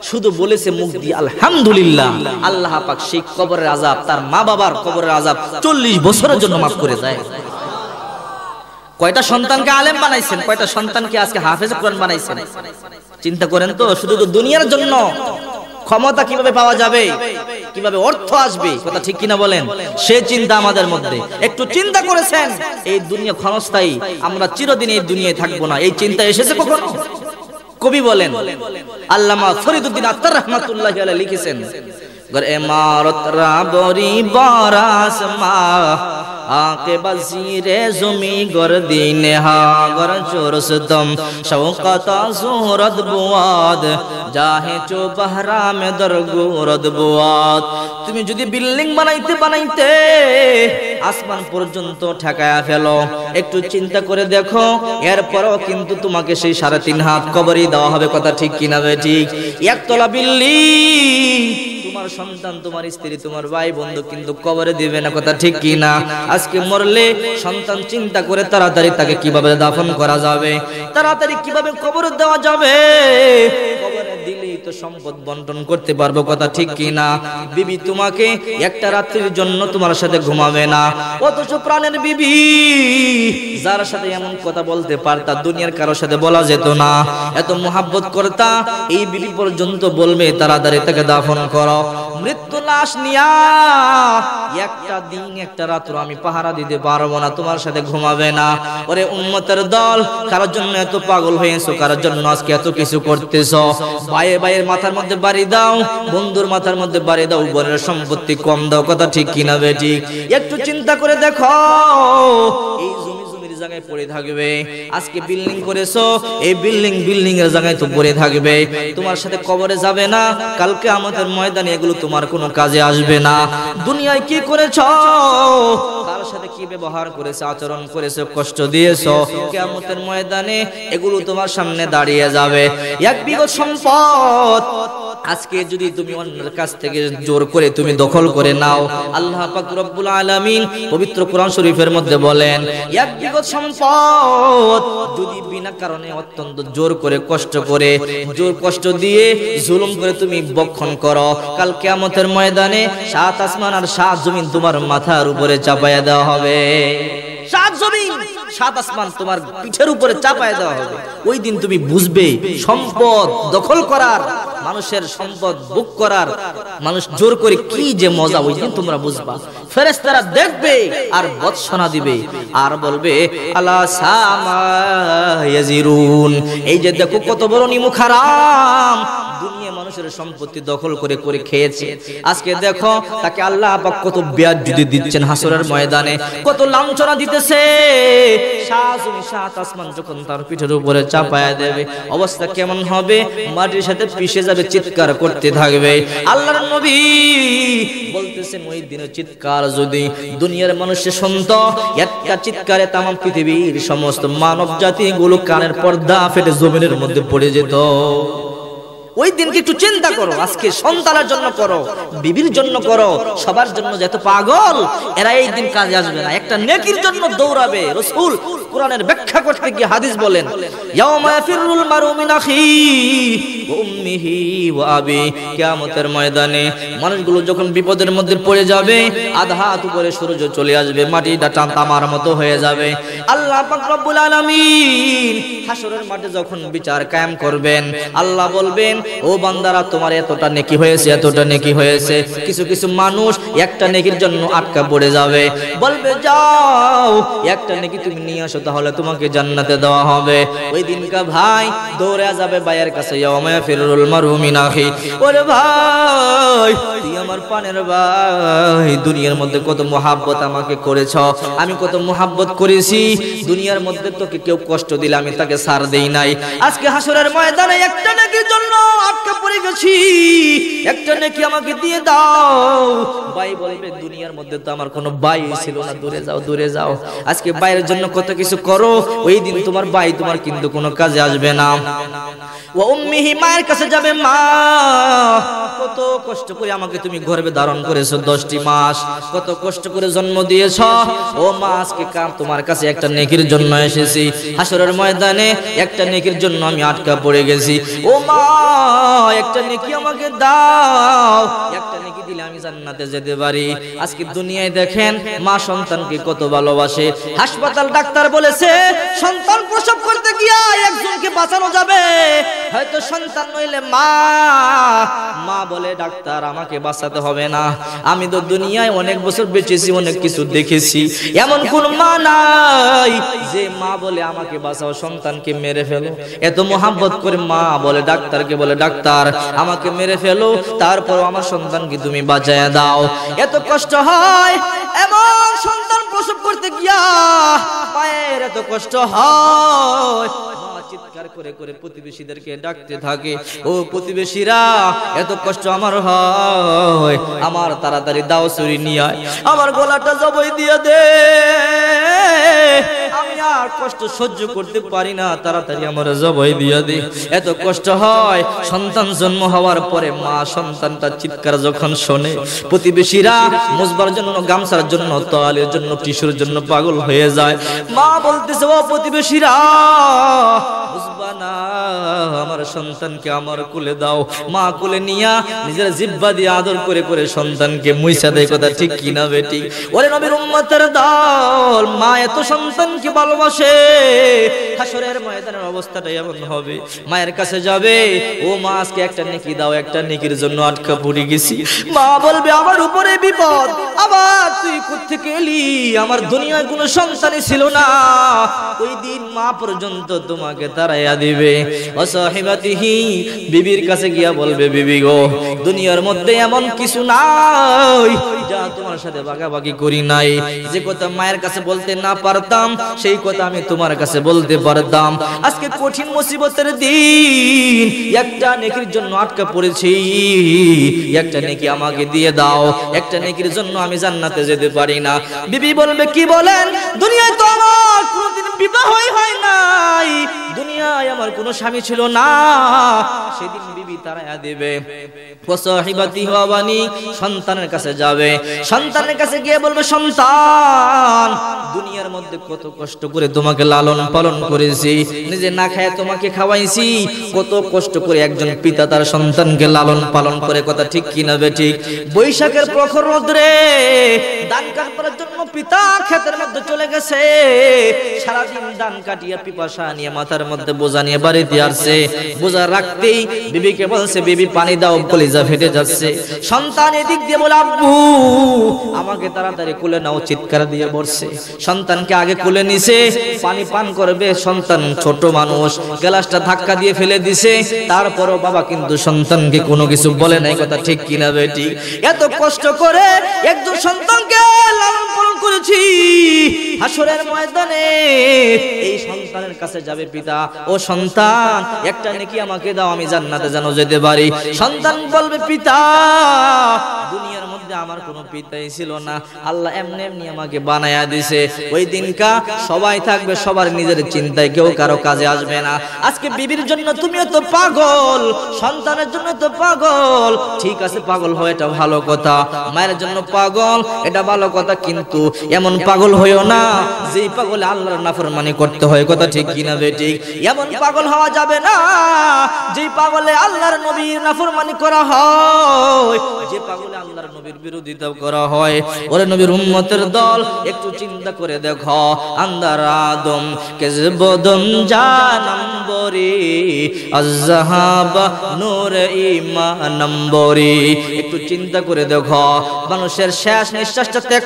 শুধু বলেছে মুখ দিয়ে আলহামদুলিল্লাহ আল্লাহ পাক সেই কবরের আজাব তার মা বাবার কবরের আজাব চল্লিশ বছরের জন্য মাফ করে যায় কয়টা সন্তানকে আলেম বানাইছেন কয়টা সন্তানকে আজকে হাফেজ কোরআন বানাইছেন চিন্তা করেন তো শুধু তো দুনিয়ার জন্য ক্ষমতা কিভাবে পাওয়া যাবে কিভাবে অর্থ আসবে কথা ঠিক কিনা বলেন সে চিন্তা আমাদের মধ্যে একটু চিন্তা করেছেন এই দুনিয়া ক্ষণস্থায়ী আমরা চিরদিন এই দুনিয়ায় থাকবো না এই চিন্তা এসেছে কখন কবি বলেন আল্লামা ফরিদুদ্দিন আত্মার রহমাতুল্লাহ লিখেছেন गर इमारत राबोरी बारास आके बजीरे जुमी गुर दीन गर चुरस दम शौकता सूरत बुआद जाहे चो बहरा দর दरगुरद বুয়াদ তুমি যদি বিল্ডিং বানাইতে বানাইতে আসমান পর্যন্ত ঠেকায়া ফেলো একটু চিন্তা করে দেখো এরপরও কিন্তু তোমাকে সেই সাড়ে তিন হাত কবরই দেওয়া হবে কথা ঠিক কিনা ঠিক একতলা বিল্ডিং তোমার সন্তান তোমার স্ত্রী তোমার ভাই বন্ধু কিন্তু কবরে দিবে না কথা ঠিক কি না আজকে মরলে সন্তান চিন্তা করে তাড়াতাড়ি তাকে কিভাবে দাফন করা যাবে তাড়াতাড়ি কিভাবে কবরে দেওয়া যাবে সম্পদ বন্টন করতে পারবো কথা ঠিক কিনা বিবি তোমাকে একটা রাত্রির জন্য তোমার সাথে ঘুমাবে না অথচ প্রাণের বিবি যার সাথে এমন কথা বলতে পারতা দুনিয়ার কারোর সাথে বলা যেত না এত মোহাব্বত করতা এই বিবি পর্যন্ত বলবে তারা তাড়াতাড়ি তাকে দাফন করো মৃত্যু লাশ নিয়া একটা দিন একটা রাত্র আমি পাহারা দিতে পারবো না তোমার সাথে ঘুমাবে না ওরে উন্মতের দল কারোর জন্য এত পাগল হয়েছো কারোর জন্য আজকে এত কিছু করতেছ বাইরে বাইরে ভাইয়ের মাথার মধ্যে বাড়ি দাও বন্ধুর মাথার মধ্যে বাড়ি দাও বোনের সম্পত্তি কম দাও কথা ঠিক কিনা বেটি একটু চিন্তা করে দেখো জায়গায় পড়ে থাকবে আজকে বিল্ডিং করেছো এই বিল্ডিং বিল্ডিং এর জায়গায় তো পড়ে থাকবে তোমার সাথে কবরে যাবে না কালকে আমাদের ময়দানে এগুলো তোমার কোনো কাজে আসবে না দুনিয়ায় কি সাথে কি ব্যবহার আচরণ কষ্ট ময়দানে এগুলো তোমার সামনে দাঁড়িয়ে যাবে এক বিগত সম্পদ আজকে যদি তুমি অন্যের কাছ থেকে জোর করে তুমি দখল করে নাও আল্লাহ পাক রব্বুল পবিত্র কোরআন শরীফের মধ্যে বলেন এক বিগত সম্পদ যদি বিনা কারণে অত্যন্ত জোর করে কষ্ট করে জোর কষ্ট দিয়ে জুলুম করে তুমি বক্ষণ করো কাল কেমতের ময়দানে সাত আসমান আর সাত জমিন তোমার মাথার উপরে চাপাইয়া দেওয়া হবে সাত জমিন সাত আসমান তোমার পিঠের উপরে চাপাইয়া দেওয়া হবে ওই দিন তুমি বুঝবে সম্পদ দখল করার মানুষের সম্পদ বুক করার মানুষ জোর করে কি যে মজা ওই দিন তোমরা বুঝবা ফেরেস্তারা দেখবে আর বৎসনা দিবে আর বলবে আলা সামা এই যে দেখো কত বড় নিমুখারাম মানুষের সম্পত্তি দখল করে করে খেয়েছে আজকে দেখো তাকে আল্লাহ পাক কত ব্যাজ যদি দিচ্ছেন হাসরের ময়দানে কত লাঞ্ছনা দিতেছে সাত আসমান যখন তার পিঠের উপরে দেবে অবস্থা কেমন হবে মাটির সাথে পিষে যাবে চিৎকার করতে থাকবে আল্লাহর নবী বলতেছেন ওই দিনে চিৎকার যদি দুনিয়ার মানুষে শুনত একটা চিৎকারে তাম পৃথিবীর সমস্ত মানব জাতি গুলো কানের পর্দা ফেটে জমিনের মধ্যে পড়ে যেত ওই দিনকে একটু চিন্তা করো আজকে সন্তানের জন্য করো বিবির জন্য করো সবার জন্য যত পাগল এরা এই দিন কাজে আসবে না একটা নেকির জন্য দৌড়াবে রসুল কোরআনের ব্যাখ্যা করতে গিয়ে হাদিস বলেন ইয়াউমা ইয়াফিরুল মারু মিন আখি উম্মিহি ওয়া আবি কিয়ামতের ময়দানে মানুষগুলো যখন বিপদের মধ্যে পড়ে যাবে আধা হাত উপরে সূর্য চলে আসবে মাটিটা টান তামার মতো হয়ে যাবে আল্লাহ পাক রব্বুল আলামিন হাসরের মাঠে যখন বিচার কায়েম করবেন আল্লাহ বলবেন ও বান্দারা তোমার এতটা নেকি হয়েছে এতটা নেকি হয়েছে কিছু কিছু মানুষ একটা নেকির জন্য আটকা পড়ে যাবে বলবে যাও একটা নেকি তুমি নিয়ে আসো তাহলে তোমাকে জান্নাতে দেওয়া হবে ওই দিনকা ভাই দৌড়ে যাবে ভাইয়ের কাছে ফিরুল মারুমিনাহি ওরে ভাই তুই আমার পানের ভাই দুনিয়ার মধ্যে কত মোহাব্বত আমাকে করেছ আমি কত মোহাব্বত করেছি দুনিয়ার মধ্যে তোকে কেউ কষ্ট দিলে আমি তাকে সার দেই নাই আজকে হাসুরের ময়দানে একটা নেকির জন্য আটকা পড়ে গেছি একটা নাকি আমাকে দিয়ে দাও ভাই বলবে দুনিয়ার মধ্যে তো আমার কোনো ভাই ছিল না দূরে যাও দূরে যাও আজকে বাইরের জন্য কত কিছু করো ওই দিন তোমার ভাই তোমার কিন্তু কোনো কাজে আসবে না ও উম্মিহি মায়ের কাছে যাবে মা কত কষ্ট করে আমাকে তুমি ধারণ করেছো দশটি মাস কত কষ্ট করে জন্ম দিয়েছ ও মা আজকে কাম তোমার কাছে একটা নেকির জন্য এসেছি হাসরের ময়দানে একটা নেকির জন্য আমি আটকা পড়ে গেছি ও মা একটা নেকি আমাকে দাও একটা নেকি দিলে আমি জান্নাতে যেতে পারি আজকে দুনিয়ায় দেখেন মা সন্তানকে কত ভালোবাসে হাসপাতাল ডাক্তার বলেছে সন্তান প্রসব করতে গিয়া একজনকে বাঁচানো যাবে হয়তো সন্তান নইলে মা মা বলে ডাক্তার আমাকে বাঁচাতে হবে না আমি তো দুনিয়ায় অনেক বছর বেঁচেছি অনেক কিছু দেখেছি এমন কোন মা নাই যে মা বলে আমাকে বাঁচাও সন্তানকে মেরে ফেলো এত মোহাম্মত করে মা বলে ডাক্তারকে বলে বলে ডাক্তার আমাকে মেরে ফেলো তারপর আমার সন্তানকে তুমি বাঁচায় দাও এত কষ্ট হয় এমন সন্তান প্রসব করতে গিয়া পায়ের এত কষ্ট হয় আমার হয় আমার গলাটা জবই দিয়ে দে আর কষ্ট সহ্য করতে পারি না তাড়াতাড়ি আমার জবাই দি এত কষ্ট হয় সন্তান জন্ম হওয়ার পরে মা চিৎকার যখন প্রতিবেশীরা জন্য গামসার জন্য তোয়ালের জন্য টিস্যুর জন্য পাগল হয়ে যায় মা বলতেছে ও প্রতিবেশীরা আমার সন্তানকে আমার কোলে দাও মা কোলে নিয়া নিজের জিব্বা দিয়ে আদর করে করে সন্তানকে মুইসা দেয় কথা ঠিক কিনা বেটি ওরে নবীর উম্মতের দল মা এত সন্তানকে ভালো ভালোবাসে হাসরের ময়দানের অবস্থাটা এমন হবে মায়ের কাছে যাবে ও মা আজকে একটা নেকি দাও একটা নেকির জন্য আটকা পড়ে গেছি মা বলবে আমার উপরে বিপদ আবার তুই কোথেকে এলি আমার দুনিয়ায় কোনো সংসারই ছিল না ওই দিন মা পর্যন্ত তোমাকে তারাইয়া দিবে অসহিবাতিহি বিবির কাছে গিয়া বলবে বিবি গো দুনিয়ার মধ্যে এমন কিছু নাই যা তোমার সাথে বাগাবাগি করি নাই যে কথা মায়ের কাছে বলতে না পারতাম সেই কথা আমি তোমার কাছে বলতে পারতাম আজকে কঠিন মুসিবতের দিন একটা নেকির জন্য আটকে পড়েছি একটা নেকি আমাকে দিয়ে দাও একটা নেকির জন্য আমি জান্নাতে যেতে পারি না বিবি বলবে কি বলেন দুনিয়ায় তো আমার কোনোদিন বিবাহই হয় নাই দুনিয়ায় আমার কোনো স্বামী ছিল না সেদিন বিবি তারায়া দেবে সন্তানের কাছে যাবে সন্তানের কাছে গিয়ে বলবে সন্তান দুনিয়ার মধ্যে কত কষ্ট করে তোমাকে লালন পালন করেছি নিজে না খায় তোমাকে খাওয়াইছি কত কষ্ট করে একজন পিতা তার সন্তানকে লালন পালন করে কথা ঠিক কিনা বেঠিক বৈশাখের প্রখর রোদ্রে দান করার জন্য পিতা ক্ষেতের মধ্যে চলে গেছে সারাদিন দান কাটিয়া পিপাসা নিয়ে মাথার মধ্যে বোঝা নিয়ে বাড়িতে আসছে বোঝা রাখতেই বিবিকে বলছে বিবি পানি দাও কলিজা ফেটে যাচ্ছে সন্তান এদিক দিয়ে বলে আব্বু আমাকে তাড়াতাড়ি কুলে নাও চিৎকার দিয়ে বসছে সন্তানকে আগে কুলে নিছে পানি পান করবে সন্তান ছোট মানুষ গ্লাসটা ধাক্কা দিয়ে ফেলে দিছে তারপরও বাবা কিন্তু সন্তানকে কোনো কিছু বলে নাই কথা ঠিক কিনা বেটি এত কষ্ট করে একজন সন্তানকে করেছি হাসরের ময়দানে এই সন্তানের কাছে যাবে পিতা ও সন্তান একটা নেকি আমাকে দাও আমি জান্নাতে যেন যেতে পারি সন্তান বলবে পিতা দুনিয়ার মধ্যে আমার কোনো পিতাই ছিল না আল্লাহ এমনি এমনি আমাকে বানায়া দিছে ওই দিনকা সবাই থাকবে সবার নিজের চিন্তায় কেউ কারো কাজে আসবে না আজকে বিবির জন্য তুমিও তো পাগল সন্তানের জন্য তো পাগল ঠিক আছে পাগল হয় এটা ভালো কথা মায়ের জন্য পাগল এটা ভালো কথা কিন্তু এমন পাগল হইও না যে পাগলে আল্লাহর নাফরমানি করতে হয় কথা ঠিক কিনা বে ঠিক এমন পাগল হওয়া যাবে না যেই পাগলে আল্লাহর নবীর নাফরমানি করা হয় যে পাগলে আল্লাহর নবীর বিরোধিতা করা হয় ওরে নবীর উম্মতের দল একটু চিন্তা করে দেখো আন্দার আদম কেজবদম জানাম বরি আজহাবা নূর ইমানম বরি একটু চিন্তা করে দেখো মানুষের শেষ নিঃশ্বাসটা দেখ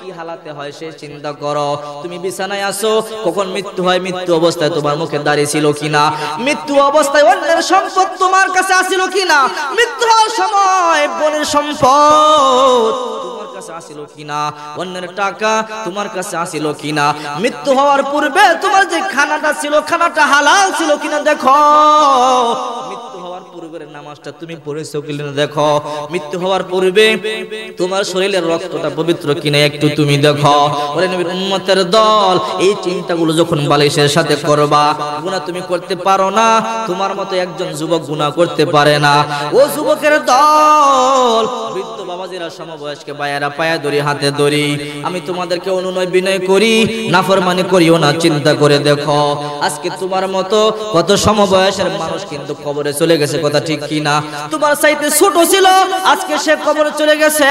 কি হালাতে হয় সে চিন্তা করো তুমি বিছানায় আসো কখন মৃত্যু হয় মৃত্যু অবস্থায় তোমার মুখে দাঁড়িয়ে ছিল কিনা মৃত্যু অবস্থায় অন্যের সম্পদ তোমার কাছে আসিল কিনা মৃত্যু হওয়ার সময় বোনের সম্পদ মৃত্যু হওয়ার পূর্বে তোমার যে খানাটা ছিল খানাটা হালাল ছিল কিনা দেখো মৃত্যু হওয়ার পূর্বের নামাজটা তুমি কিনা দেখো মৃত্যু হওয়ার পূর্বে তোমার শরীরের রক্তটা পবিত্র কিনা একটু একটু তুমি দেখো বলে নবীর উম্মতের দল এই চিন্তাগুলো যখন বালিশের সাথে করবা গুনাহ তুমি করতে পারো না তোমার মতো একজন যুবক গুনাহ করতে পারে না ও যুবকের দল বৃদ্ধ বাবাজিরা সমবয়স্কে বায়ারা পায়া দড়ি হাতে দড়ি আমি তোমাদেরকে অনুনয় বিনয় করি নাফরমানি করিও না চিন্তা করে দেখো আজকে তোমার মতো কত সমবয়সের মানুষ কিন্তু কবরে চলে গেছে কথা ঠিক কি না তোমার চাইতে ছোট ছিল আজকে সে কবরে চলে গেছে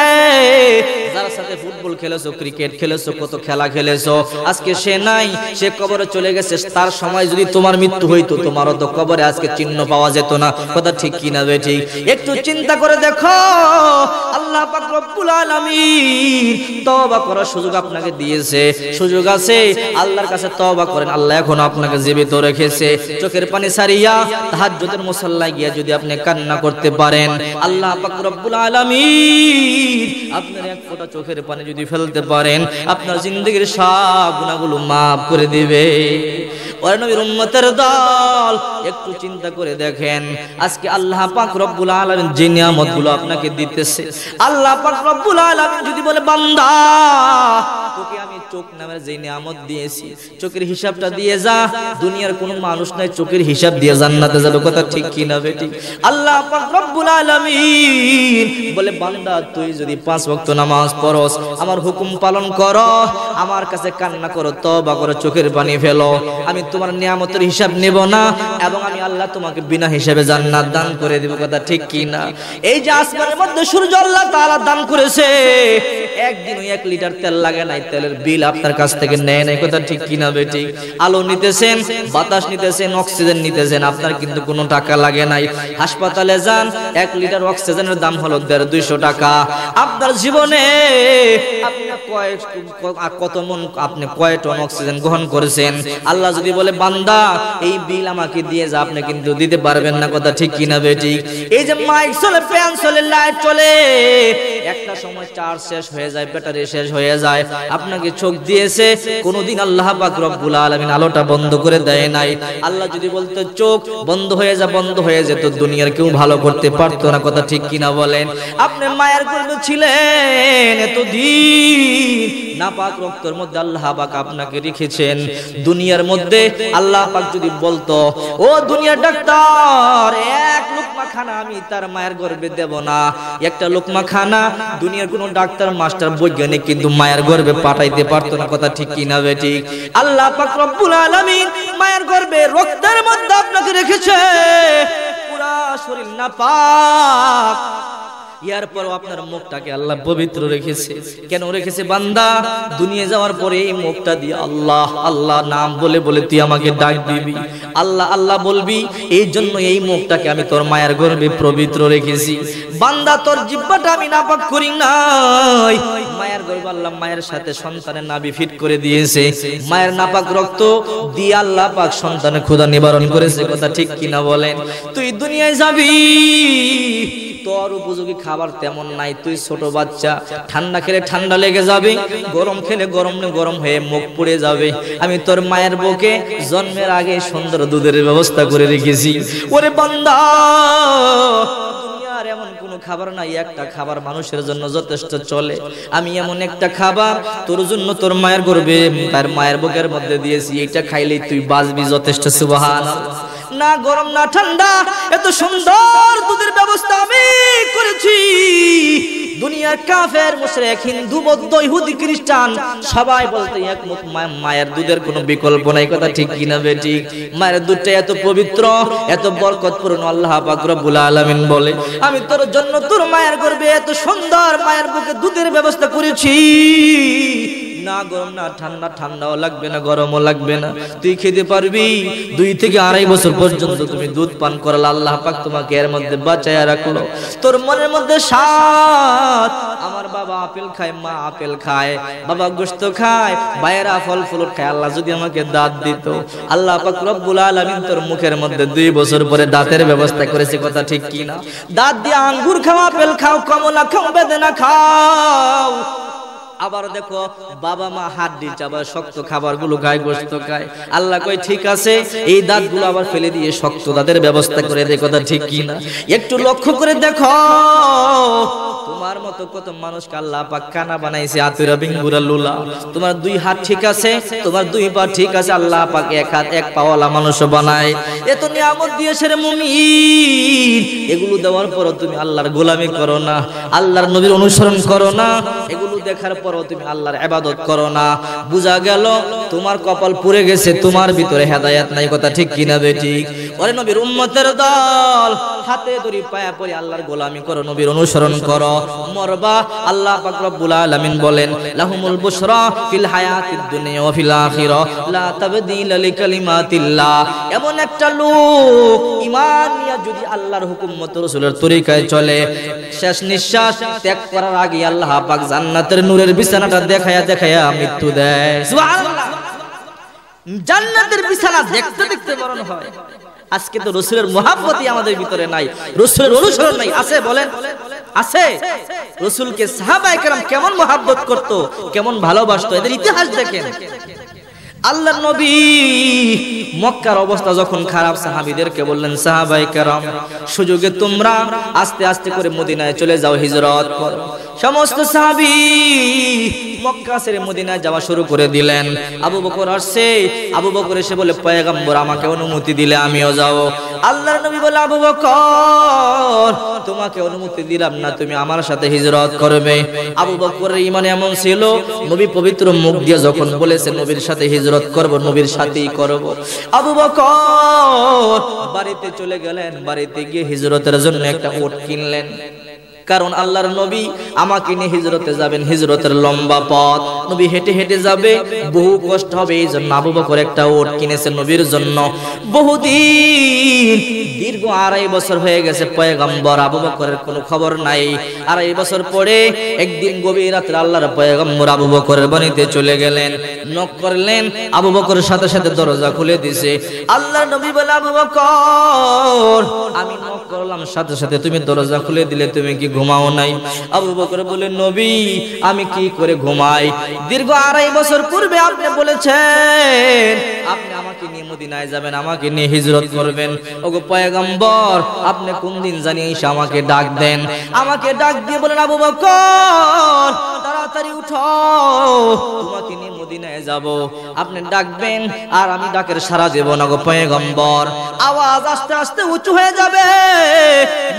যার সাথে ফুটবল খেলে খেলেছো ক্রিকেট খেলেছো কত খেলা খেলেছো আজকে সে নাই সে কবরে চলে গেছে তার সময় যদি তোমার মৃত্যু হইতো তোমার তো কবরে আজকে চিহ্ন পাওয়া যেত না কথা ঠিক কি না বেঠিক একটু চিন্তা করে দেখো আল্লাহ পাক রব্বুল আলামিন তওবা করার সুযোগ আপনাকে দিয়েছে সুযোগ আছে আল্লাহর কাছে তওবা করেন আল্লাহ এখন আপনাকে জীবিত রেখেছে চোখের পানি সারিয়া তাহাজ্জুদের মুসল্লায় গিয়া যদি আপনি কান্না করতে পারেন আল্লাহ পাক রব্বুল আলামিন আপনার এক ফোঁটা চোখের পানি যদি ফেল বলতে পারেন আপনার জিন্দগির সব গুণাগুলো মাফ করে দিবে আল্লাহ পাক আমি চোখের হিসাবটা দিয়ে যা দুনিয়ার কোন মানুষ নাই চোখের হিসাব দিয়ে জান্নাতে যাবে কথা ঠিক কি না বেটি আল্লাহ রব্বুল বলে বান্দা তুই যদি পাঁচ ভক্ত নামাজ পড়স আমার হুকুম পালন কর আমার কাছে কান্না করো তবা করো চোখের পানি ফেলো আমি তোমার নিয়ামতের হিসাব নেব না এবং আমি আল্লাহ তোমাকে বিনা হিসাবে জান্নাত দান করে দেব কথা ঠিক কি না এই যে আসমানের মধ্যে সূর্য আল্লাহ তাআলা দান করেছে একদিন ওই এক লিটার তেল লাগে নাই তেলের বিল আপনার কাছ থেকে নেয় নাই কথা ঠিক কি না বেটি আলো নিতেছেন বাতাস নিতেছেন অক্সিজেন নিতেছেন আপনার কিন্তু কোনো টাকা লাগে নাই হাসপাতালে যান এক লিটার অক্সিজেনের দাম হলো দেড় দুইশো টাকা আপনার জীবনে আপনি কয় কত মন আপনি কয় টন অক্সিজেন গ্রহণ করেছেন আল্লাহ যদি বলে বলে বান্দা এই বিল আমাকে দিয়ে যা আপনি কিন্তু দিতে পারবেন না কথা ঠিক কিনা বেটি এই যে মাইক চলে প্যান চলে লাইট চলে একটা সময় চার্জ শেষ হয়ে যায় ব্যাটারি শেষ হয়ে যায় আপনাকে চোখ দিয়েছে কোনদিন আল্লাহ পাক রব্বুল আলামিন আলোটা বন্ধ করে দেয় নাই আল্লাহ যদি বলতো চোখ বন্ধ হয়ে যা বন্ধ হয়ে যেত দুনিয়ার কেউ ভালো করতে পারতো না কথা ঠিক কিনা বলেন আপনি মায়ের গর্ভে ছিলেন এতদিন নাপাক রক্তের মধ্যে আল্লাহ পাক আপনাকে রেখেছেন দুনিয়ার মধ্যে আল্লাহ পাক যদি বলতো ও দুনিয়ার ডাক্তার এক লোকমা খানা আমি তার মায়ের গর্ভে দেব না একটা লোকমা খানা দুনিয়ার কোনো ডাক্তার মাস্টার বৈজ্ঞানিক কিন্তু মায়ের গর্ভে পাঠাইতে পারতো না কথা ঠিক কিনা বেটি আল্লাহ পাক রব্বুল মায়ের গর্ভে রক্তের মধ্যে আপনাকে রেখেছে পুরা শরীর না পাক ইয়ার আপনার মুখটাকে আল্লাহ পবিত্র রেখেছে কেন রেখেছে বান্দা দুনিয়া যাওয়ার পরে এই মুখটা দিয়ে আল্লাহ আল্লাহ নাম বলে বলে তুই আমাকে ডাক দিবি আল্লাহ আল্লাহ বলবি এই জন্য এই মুখটাকে আমি তোর মায়ের গর্বে পবিত্র রেখেছি বান্দা তোর জিব্বাটা আমি নাপাক করি নাই মায়ের গর্ব আল্লাহ মায়ের সাথে সন্তানের নাবি ফিট করে দিয়েছে মায়ের নাপাক রক্ত দিয়ে আল্লাহ পাক সন্তানের ক্ষুধা নিবারণ করেছে কথা ঠিক কিনা বলেন তুই দুনিয়ায় যাবি তোর উপযোগী খাবার খাবার তেমন নাই তুই ছোট বাচ্চা ঠান্ডা খেলে ঠান্ডা লেগে যাবে গরম খেলে গরম গরম হয়ে মুখ পুড়ে যাবে আমি তোর মায়ের বুকে জন্মের আগে সুন্দর দুধের ব্যবস্থা করে রেখেছি ওরে বান্দা আর এমন কোনো খাবার নাই একটা খাবার মানুষের জন্য যথেষ্ট চলে আমি এমন একটা খাবার তোর জন্য তোর মায়ের তার মায়ের বুকের মধ্যে দিয়েছি এটা খাইলে তুই বাঁচবি যথেষ্ট সুবাহ না গরম না ঠান্ডা এত সুন্দর দুধের ব্যবস্থা আমি করেছি দুনিয়ার কাফের মুসরে হিন্দু বৌদ্ধ ইহুদি খ্রিস্টান সবাই বলতে একমত মায়ের দুধের কোনো বিকল্প নাই কথা ঠিক কিনা বেটি মায়ের দুধটা এত পবিত্র এত বরকতপূর্ণ আল্লাহ পাক রব্বুল আলামিন বলে আমি তোর জন্য তোর মায়ের গর্ভে এত সুন্দর মায়ের বুকে দুধের ব্যবস্থা করেছি না গরম না ঠান্ডা ঠান্ডাও লাগবে না গরমও লাগবে না তুই খেতে পারবি দুই থেকে আড়াই বছর পর্যন্ত তুমি দুধ পান করাল আল্লাহ পাক তোমাকে এর মধ্যে বাঁচাইয়া রাখলো তোর মনের মধ্যে সাত আমার বাবা আপেল খায় মা আপেল খায় বাবা গোস্ত খায় বাইরা ফল ফুল খায় আল্লাহ যদি আমাকে দাঁত দিত আল্লাহ পাক রব্বুল আলামিন তোর মুখের মধ্যে দুই বছর পরে দাঁতের ব্যবস্থা করেছে কথা ঠিক কি না দাঁত দিয়ে আঙ্গুর খাও আপেল খাও কমলা খাও বেদনা খাও আবার দেখো বাবা মা হাত হাড্ডি চাবা শক্ত খাবার গুলো গায়ে গোস্ত খায় আল্লাহ কই ঠিক আছে এই দাঁত গুলো আবার ফেলে দিয়ে শক্ত দাঁতের ব্যবস্থা করে দেখো কথা ঠিক কিনা একটু লক্ষ্য করে দেখো তোমার মতো কত মানুষ আল্লাহ পাক কানা বানাইছে আতুরা বিঙ্গুরা লুলা তোমার দুই হাত ঠিক আছে তোমার দুই পা ঠিক আছে আল্লাহ পাক এক হাত এক পাওয়ালা মানুষ বানায় এত নিয়ামত দিয়েছে রে মুমিন এগুলো দেওয়ার পর তুমি আল্লাহর গোলামি করো না আল্লাহর নবীর অনুসরণ করো না এগুলো দেখার পর তুমি আল্লাহর ইবাদত করো না বুঝা গেল তোমার কপাল পুড়ে গেছে তোমার ভিতরে হেদায়েত নাই কথা ঠিক কিনা বেটি ওরে নবীর উম্মতের দল হাতে ধরি পায়া পড়ে আল্লাহর গোলামি করো নবীর অনুসরণ করো মরবা আল্লাহ পাক রব্বুল আলামিন বলেন লাহুমুল বুশরা ফিল হায়াতিদ দুনিয়া ওয়া ফিল আখিরা লা লিকালিমাতিল্লাহ এমন একটা লোক ঈমান নিয়ে যদি আল্লাহর হুকুম রাসূলের তরিকায় চলে শেষ নিঃশ্বাস ত্যাগ করার আগে আল্লাহ পাক জান্নাতের নূরের বিছানাটা দেখায়া দেখায়া মৃত্যু দেয় সুবহানাল্লাহ জান্নাতের বিছানা দেখতে দেখতে হয় আজকে তো রসুলের মহাব্বতই আমাদের ভিতরে নাই রসুলের অনুসরণ নাই আছে বলেন আছে রসুলকে সাহাবাই কেরাম কেমন মহাব্বত করত কেমন ভালোবাসত এদের ইতিহাস দেখেন আল্লাহ নবী মক্কার অবস্থা যখন খারাপ সাহাবিদেরকে বললেন সাহাবাই কেরাম সুযোগে তোমরা আস্তে আস্তে করে মদিনায় চলে যাও হিজরত সমস্ত সাহাবি মক্কা ছেড়ে মদিনায় যাওয়া শুরু করে দিলেন আবু বকর আসছে আবু বকর এসে বলে পয়গাম্বর আমাকে অনুমতি দিলে আমিও যাব আল্লাহর নবী বলে আবু বকর তোমাকে অনুমতি দিলাম না তুমি আমার সাথে হিজরত করবে আবু বকরের ইমান এমন ছিল নবী পবিত্র মুখ দিয়ে যখন বলেছে নবীর সাথে হিজরত করব নবীর সাথেই করব আবু বকর বাড়িতে চলে গেলেন বাড়িতে গিয়ে হিজরতের জন্য একটা ওট কিনলেন কারণ আল্লাহর নবী আমাকে নিয়ে হিজরতে যাবেন হিজরতের লম্বা পথ নবী হেঁটে হেঁটে যাবে বহু কষ্ট হবে এই জন্য আবু বকর একটা ওট কিনেছে নবীর জন্য বহুদিন দীর্ঘ আড়াই বছর হয়ে গেছে পয়গম্বর আবু বকরের কোনো খবর নাই আড়াই বছর পরে একদিন গভীর রাত্রে আল্লাহর পয়গম্বর আবু বকরের বাড়িতে চলে গেলেন নক করলেন আবু বকরের সাথে সাথে দরজা খুলে দিছে আল্লাহ নবী বলে আবু বকর আমি নক করলাম সাথে সাথে তুমি দরজা খুলে দিলে তুমি কি ঘুমাও নাই আবু বকর বলে নবী আমি কি করে ঘুমাই দীর্ঘ আড়াই বছর পূর্বে আপনি বলেছেন আপনি আমাকে নিয়ে মদিনায় যাবেন আমাকে নিয়ে হিজরত করবেন ওগো পয়গম্বর আপনি কোন দিন জানিয়ে আমাকে ডাক দেন আমাকে ডাক দিয়ে বলেন আবু বকর তাড়াতাড়ি উঠো তোমাকে নিয়ে মদিনায় যাব আপনি ডাকবেন আর আমি ডাকের সারা দেব না গো পয়গম্বর আওয়াজ আস্তে আস্তে উঁচু হয়ে যাবে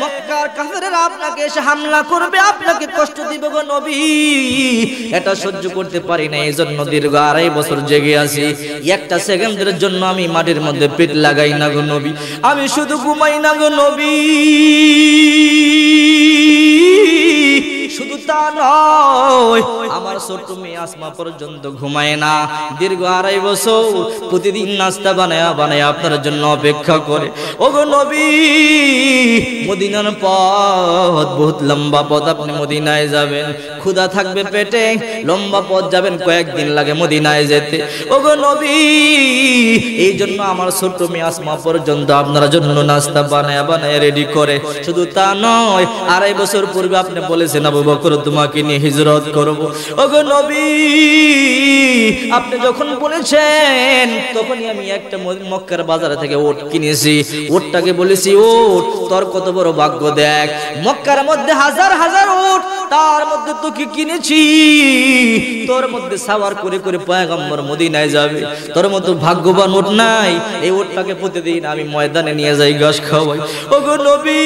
মক্কার কাফেরেরা আপনাকে এসে হামলা করবে আপনাকে কষ্ট দিব গো নবী এটা সহ্য করতে পারি না এই জন্য দীর্ঘ আড়াই বছর জেগে আছি একটা সেকেন্ডের জন্য আমি মাটির মধ্যে পেট লাগাই না গো নবী আমি শুধু ঘুমাই না গো নবী শুধু তা নয় আমার ছোট মেয়ে আসমা পর্যন্ত ঘুমায় না দীর্ঘ আড়াই বছর প্রতিদিন নাস্তা বানায়া বানায় আপনার জন্য অপেক্ষা করে ওগো নবী মদিনার পথ বহুত লম্বা পথ আপনি মদিনায় যাবেন ক্ষুধা থাকবে পেটে লম্বা পথ যাবেন কয়েকদিন লাগে মদিনায় যেতে ওগো নবী এই জন্য আমার ছোট্ট মেয়ে আসমা পর্যন্ত আপনার জন্য নাস্তা বানায় বানায় রেডি করে শুধু তা নয় আড়াই বছর পূর্বে আপনি বলেছেন আবু বকর তোমাকে নিয়ে হিজরত করব ওগো নবী আপনি যখন বলেছেন তখনই আমি একটা মক্কার বাজার থেকে ওট কিনেছি ওটটাকে বলেছি ওট তোর কত বড় ভাগ্য দেখ মক্কার মধ্যে হাজার হাজার ওট তার মধ্যে তো তোকে কিনেছি তোর মধ্যে সাওয়ার করে করে পয়গম্বর মদিনায় যাবে তোর মতো ভাগ্যবান ওট নাই এই ওটটাকে প্রতিদিন আমি ময়দানে নিয়ে যাই ঘাস খাওয়াই ওগো নবী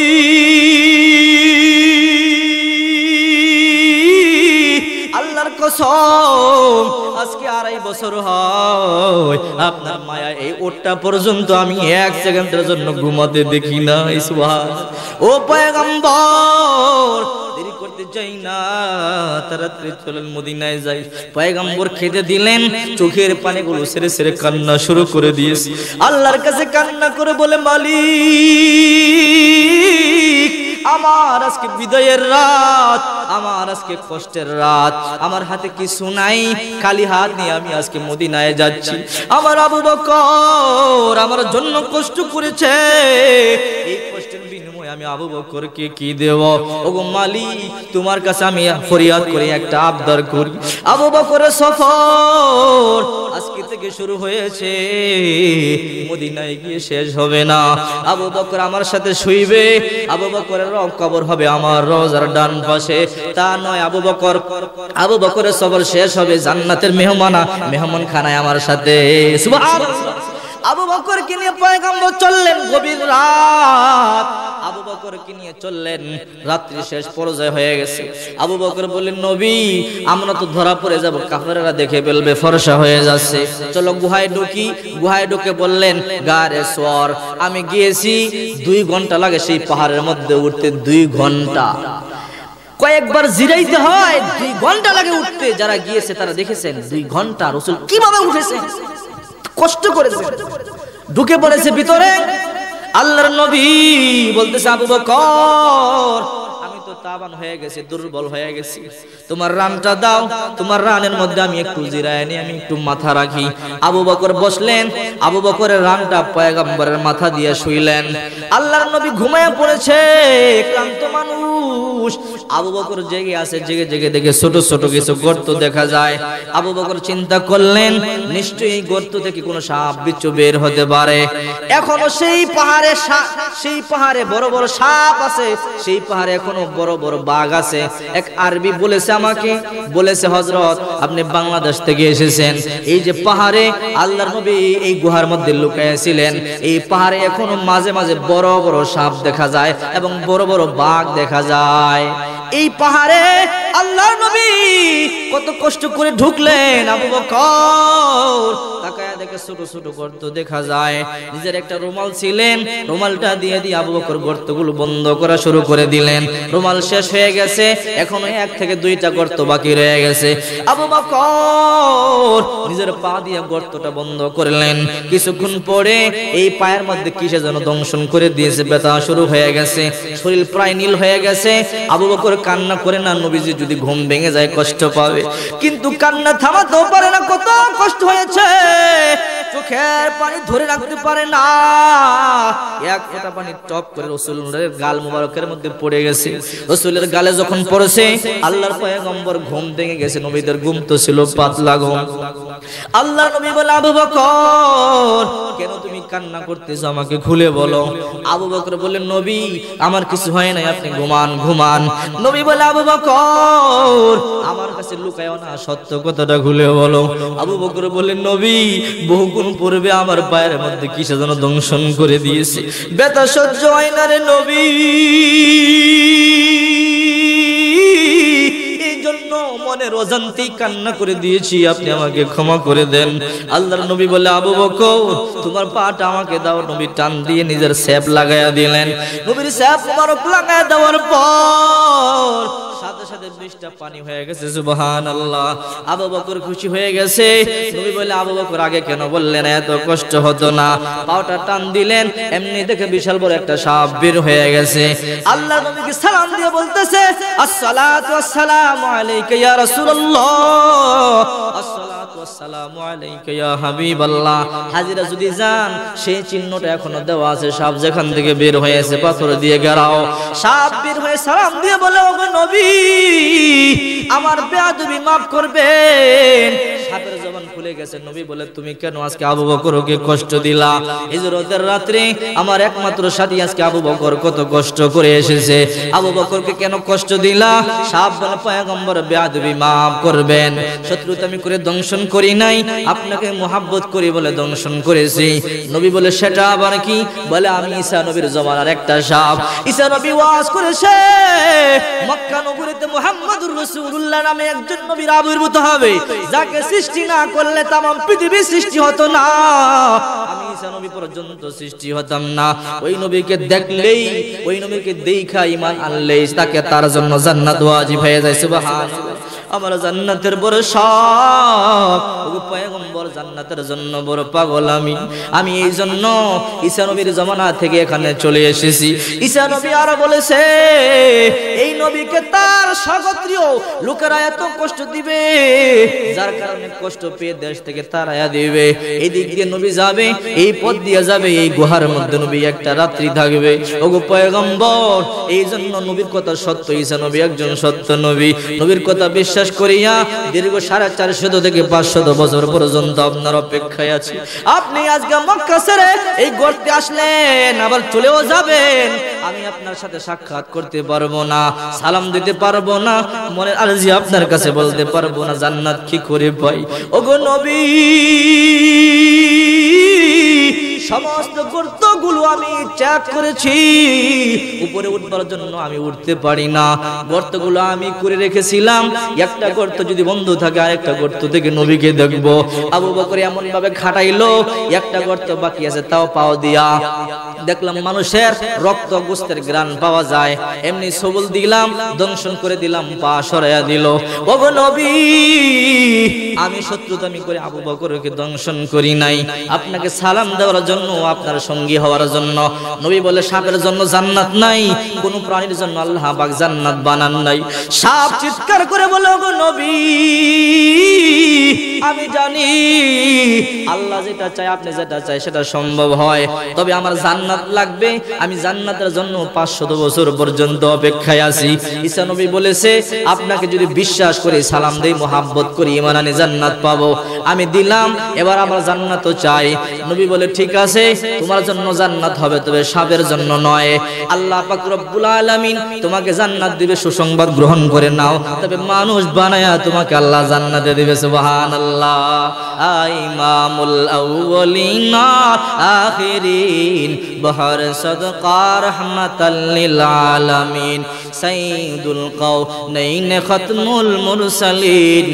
আল্লাহর কসম আজকে আড়াই বছর হয় আপনার মায়া এই ওটটা পর্যন্ত আমি এক সেকেন্ডের জন্য ঘুমাতে দেখি না ও পয়গম্বর করতে না তাড়াতাড়ি চলেন মদিনায় যাই পয়গম্বর খেতে দিলেন চোখের পানিগুলো সেরে সেরে কান্না শুরু করে দিয়েছি আল্লাহর কাছে কান্না করে বলে আমার আজকে বিদায়ের রাত আমার আজকে কষ্টের রাত আমার হাতে কিছু নাই খালি হাত নিয়ে আমি আজকে মদিনায় যাচ্ছি আমার আবু বকর আমার জন্য কষ্ট করেছে এই কষ্টের আমি আবু বকরকে কি দেব ওগো মালি তোমার কাছে আমি ফরিয়াদ করি একটা আবদার করি আবু বকর সফর আজকে থেকে শুরু হয়েছে মদিনায় গিয়ে শেষ হবে না আবু বকর আমার সাথে শুইবে আবু বকরের রং কবর হবে আমার রোজার ডান পাশে তা নয় আবু বকর আবু বকরের সফর শেষ হবে জান্নাতের মেহমানা মেহমান খানায় আমার সাথে সুবহানাল্লাহ আবু বকরকে নিয়ে পয়গম্বর চললেন গভীর রাত আবু বকরকে নিয়ে চললেন রাত্রি শেষ পর্যায়ে হয়ে গেছে আবু বকর বললেন নবী আমরা তো ধরা পড়ে যাব কাফেরেরা দেখে ফেলবে ফর্সা হয়ে যাচ্ছে চলো গুহায় ঢুকি গুহায় ঢুকে বললেন গারে সর আমি গিয়েছি দুই ঘন্টা লাগে সেই পাহাড়ের মধ্যে উঠতে দুই ঘন্টা কয়েকবার জিরাইতে হয় দুই ঘন্টা লাগে উঠতে যারা গিয়েছে তারা দেখেছেন দুই ঘন্টা রসুল কিভাবে উঠেছে কষ্ট করেছে ঢুকে পড়েছে ভিতরে আল্লাহর নবী বলতেছে আবু বকর তাবান হয়ে গেছে দুর্বল হয়ে গেছি তোমার রানটা দাও তোমার রানের মধ্যে আমি একটু জিরায় আমি একটু মাথা রাখি আবু বকর বসলেন আবু বকরের রানটা মাথা দিয়ে শুইলেন আল্লাহর নবী ঘুমায় পড়েছে ক্লান্ত মানুষ আবু বকর জেগে আছে জেগে জেগে দেখে ছোট ছোট কিছু গর্ত দেখা যায় আবু বকর চিন্তা করলেন নিশ্চয়ই গর্ত থেকে কোনো সাপ বিচ্ছু বের হতে পারে এখনো সেই পাহাড়ে সেই পাহাড়ে বড় বড় সাপ আছে সেই পাহাড়ে এখনো বড় বড় বাঘ আছে এক আরবি বলেছে আমাকে বলেছে হজরত আপনি বাংলাদেশ থেকে এসেছেন এই যে পাহাড়ে আল্লাহর নবী এই গুহার মধ্যে লুকাইয়াছিলেন এই পাহাড়ে এখনো মাঝে মাঝে বড় বড় সাপ দেখা যায় এবং বড় বড় বাঘ দেখা যায় এই পাহাড়ে আল্লাহর নবী কত কষ্ট করে ঢুকলেন আবু বকর তাকায়া দেখে ছোট ছোট গর্ত দেখা যায় নিজের একটা রুমাল ছিলেন রুমালটা দিয়ে দিয়ে আবু বকর গর্তগুলো বন্ধ করা শুরু করে দিলেন রুমাল শেষ হয়ে গেছে এখন এক থেকে দুইটা গর্ত বাকি রয়ে গেছে আবু বকর নিজের পা দিয়ে গর্তটা বন্ধ করলেন কিছুক্ষণ পরে এই পায়ের মধ্যে কিসে যেন দংশন করে দিয়েছে ব্যথা শুরু হয়ে গেছে শরীর প্রায় নীল হয়ে গেছে আবু বকর কান্না করে না নবীজি যদি ঘুম ভেঙে যায় কষ্ট পাবে কিন্তু কান্না থামাতেও পারে না কত কষ্ট হয়েছে চোখের পানি ধরে রাখতে পারে না এক ফোঁটা পানি টপ করে রসুল গাল মুবারকের মধ্যে পড়ে গেছে রসুলের গালে যখন পড়েছে আল্লাহর পয়গম্বর ঘুম ভেঙে গেছে নবীদের ঘুম তো ছিল পাতলা ঘুম আল্লাহ নবী বলে আবু বকর কেন তুমি কান্না করতেছো আমাকে খুলে বলো আবু বকর বলে নবী আমার কিছু হয় নাই আপনি ঘুমান ঘুমান নবী বলে আবু বকর আমার কাছে লুকায়ও না সত্য কথাটা খুলে বলো আবু বকর বলে নবী বহু কখন পড়বে আমার পায়ের মধ্যে কিসে যেন দংশন করে দিয়েছে ব্যথা সহ্য হয় না রে নবী মনের অজান্তি কান্না করে দিয়েছি আপনি আমাকে ক্ষমা করে দেন আল্লাহর নবী বলে আবু বকর তোমার পাটা আমাকে দাও নবী টান দিয়ে নিজের স্যাপ লাগায়া দিলেন নবীর স্যাপ মারক লাগায়া দেওয়ার পর সাথে সাথে বৃষ্টিটা পানি হয়ে গেছে সুবহান আবু বকর খুশি হয়ে গেছে নবী বলে আবু বকর আগে কেন বললেন এত কষ্ট হতো না পাওটা টান দিলেন এমনি দেখে বিশাল বড় একটা সাপ বের হয়ে গেছে আল্লাহ নবীকে সালাম দিয়ে বলতেছে আসসালাতু আসসালামু আলাইকা ইয়া রাসূলুল্লাহ আসসালাম আসসালামু আলাইকা হাজিরা যদি যান সেই চিহ্নটা এখনো দেওয়া আছে সাপ যেখান থেকে বের হয়েছে পাথর দিয়ে গেরাও সাপ বের হয়ে বলে ওগো নবী আমার বেয়াদবি maaf করবেন সাপের ভুলে গেছে নবী বলে তুমি কেন আজকে আবু বকরকে কষ্ট দিলা হিজরতের রাত্রে আমার একমাত্র সাথী আজকে আবু বকর কত কষ্ট করে এসেছে আবু বকরকে কেন কষ্ট দিলা সাপ পয়গম্বর বেয়াদবি মাফ করবেন শত্রুতা আমি করে দংশন করি নাই আপনাকে মোহাব্বত করি বলে দংশন করেছি নবী বলে সেটা আবার কি বলে আমি ঈসা নবীর জমানার একটা সাপ ঈসা নবী ওয়াজ করেছে মক্কা নগরীতে মুহাম্মাদুর রাসূলুল্লাহ নামে একজন নবীর আবির্ভূত হবে যাকে সৃষ্টি না করে পারলে তাম পৃথিবী সৃষ্টি হতো না আমি ঈসা নবী পর্যন্ত সৃষ্টি হতাম না ওই নবীকে দেখলেই ওই নবীকে দেখা ইমান আনলে তাকে তার জন্য জান্নাত ওয়াজিব হয়ে যায় সুবহানাল্লাহ আমার জান্নাতের বড় শখম্বর জান্নাতের জন্য বড় পাগল আমি আমি এই জন্য ঈসা নবীর জমানা থেকে এখানে চলে এসেছি ঈসা নবী আরো বলেছে এই নবীকে তার স্বাগত্রীয় লোকেরা এত কষ্ট দিবে যার কারণে কষ্ট পেয়ে দেশ থেকে তারায়া দিবে এই দিক দিয়ে নবী যাবে এই পথ দিয়ে যাবে এই গুহার মধ্যে নবী একটা রাত্রি থাকবে ওগো পয়গম্বর এই জন্য নবীর কথা সত্য ঈসা নবী একজন সত্য নবী নবীর কথা বিশ্বাস বিশ্বাস করিয়া দীর্ঘ সাড়ে চারশত থেকে পাঁচশত বছর পর্যন্ত আপনার অপেক্ষায় আছে আপনি আজকে মক্কা এই গর্তে আসলেন আবার চলেও যাবেন আমি আপনার সাথে সাক্ষাৎ করতে পারবো না সালাম দিতে পারবো না মনের আরজি আপনার কাছে বলতে পারবো না জান্নাত কি করে পাই গো নবী সমস্ত গুলো আমি চ্যাক করেছি উপরে উঠবার জন্য আমি উঠতে পারি না গর্ত গুলো আমি করে রেখেছিলাম একটা গর্ত যদি বন্ধ থাকে আর একটা গর্ত থেকে নবীকে দেখব আবু বকর এমন ভাবে খাটাইলো একটা গর্ত বাকি আছে তাও পাও দিয়া দেখলাম মানুষের রক্ত গোস্তের গ্রান পাওয়া যায় এমনি সবল দিলাম দংশন করে দিলাম পা সরাইয়া দিল ওগো নবী আমি শত্রুতামি করে আবু বকরকে দংশন করি নাই আপনাকে সালাম দেওয়ার জন্য জন্য আপনার সঙ্গী হওয়ার জন্য নবী বলে সাপের জন্য জান্নাত নাই কোন প্রাণীর জন্য আল্লাহ বাগ জান্নাত বানান নাই সাপ চিৎকার করে বলে গো নবী আমি জানি আল্লাহ যেটা চায় আপনি যেটা চায় সেটা সম্ভব হয় তবে আমার জান্নাত লাগবে আমি জান্নাতের জন্য পাঁচশত বছর পর্যন্ত অপেক্ষায় আছি ঈসা নবী বলেছে আপনাকে যদি বিশ্বাস করি সালাম দেই মোহাব্বত করি ইমান আনি জান্নাত পাবো আমি দিলাম এবার আমার জান্নাত চাই নবী বলে ঠিক আছে আছে তোমার জন্য জান্নাত হবে তবে সাপের জন্য নয় আল্লাহ পাক রব্বুল আলামিন তোমাকে জান্নাত দিবে সুসংবাদ গ্রহণ করে নাও তবে মানুষ বানায়া তোমাকে আল্লাহ জান্নাতে দিবে সুবহানাল্লাহ আইমামুল আউওয়ালিন আখিরিন বহর সদকা রাহমাতাল লিল আলামিন সাইদুল কাও নাইন খতমুল মুরসালিন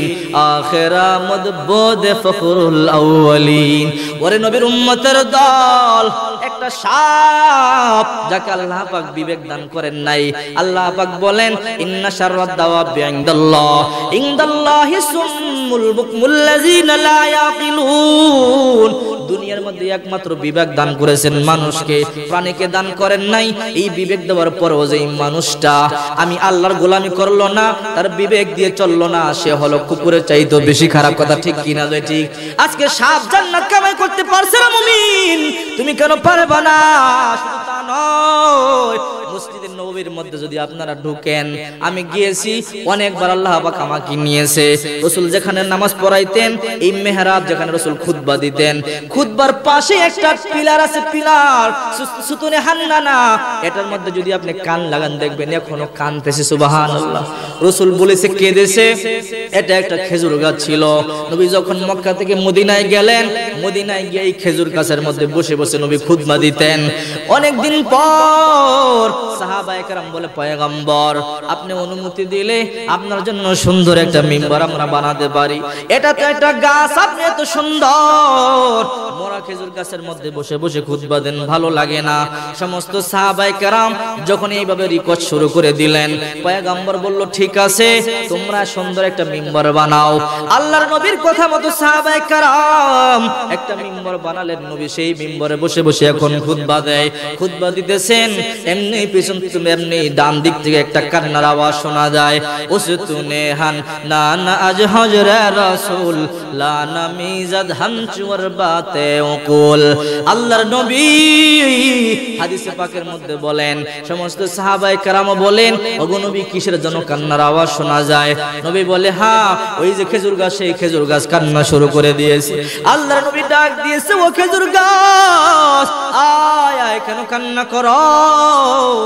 আখিরা মদবদ ফখরুল আউওয়ালিন ওরে নবীর উম্মতের দা দল একটা সাপ যাকে আল্লাহ পাক বিবেক দান করেন নাই আল্লাহ পাক বলেন ইন্না শাররাদ দাওয়া ইনদাল্লাহ ইনদাল্লাহি সুম্মুল বুকমুল্লাযিনা লা ইয়াকিলুন দুনিয়ার মধ্যে একমাত্র বিবেক দান করেছেন মানুষকে প্রাণীকে দান করেন নাই এই বিবেক দেওয়ার পরেও যে মানুষটা আমি আল্লাহর গোলামি করল না তার বিবেক দিয়ে চলল না সে হলো কুকুরের চাইতো বেশি খারাপ কথা ঠিক কিনা ঠিক আজকে সাপ জান্নাত কামাই করতে পারছে না মুমিন তুমি কেন পারবা না ঢুকেন আমি গিয়েছি অনেকবার রসুল নামাজ পড়াইতেন পাশে একটা এটার মধ্যে যদি আপনি কান লাগান দেখবেন এখনো কানতেছে সুবাহ রসুল বলেছে কেঁদেছে এটা একটা খেজুর গাছ ছিল নবী যখন মক্কা থেকে মদিনায় গেলেন মদিনায় গিয়ে খেজুর গাছের মধ্যে মধ্যে বসে বসে নবী খুদমা দিতেন অনেকদিন পর সাহাবায়াম বলে পয়গম্বর আপনি অনুমতি দিলে আপনার জন্য সুন্দর একটা মেম্বার আমরা বানাতে পারি এটা তো একটা গাছ আপনি এত সুন্দর মোরা খেজুর গাছের মধ্যে বসে বসে খুদবা দেন ভালো লাগে না সমস্ত যখন এইভাবে রিকোয়েস্ট শুরু করে দিলেন পয়গম্বর বলল ঠিক আছে তোমরা সুন্দর একটা মেম্বার বানাও আল্লাহর নবীর কথা মতো সাহাবায়াম একটা মেম্বার বানালেন নবী সেই মেম্বারে বসে বসে এখন খুদবা দেয় খুদবা দিতেছেন এমনি পিছন তুমি এমনি ডান দিক থেকে একটা কান্নার আওয়াজ শোনা যায় ওসু তুনে হান না না আজ হজরে রসুল লা না মিজাদ হাম চুয়ার বাতে উকুল আল্লাহর নবী হাদিসে পাকের মধ্যে বলেন সমস্ত সাহাবাই কারাম বলেন ওগো নবী কিসের জন্য কান্নার আওয়াজ শোনা যায় নবী বলে হ্যাঁ ওই যে খেজুর গাছ সেই খেজুর গাছ কান্না শুরু করে দিয়েছে আল্লাহর নবী ডাক দিয়েছে ও খেজুর গাছ আয় আয় কেন কান্না করো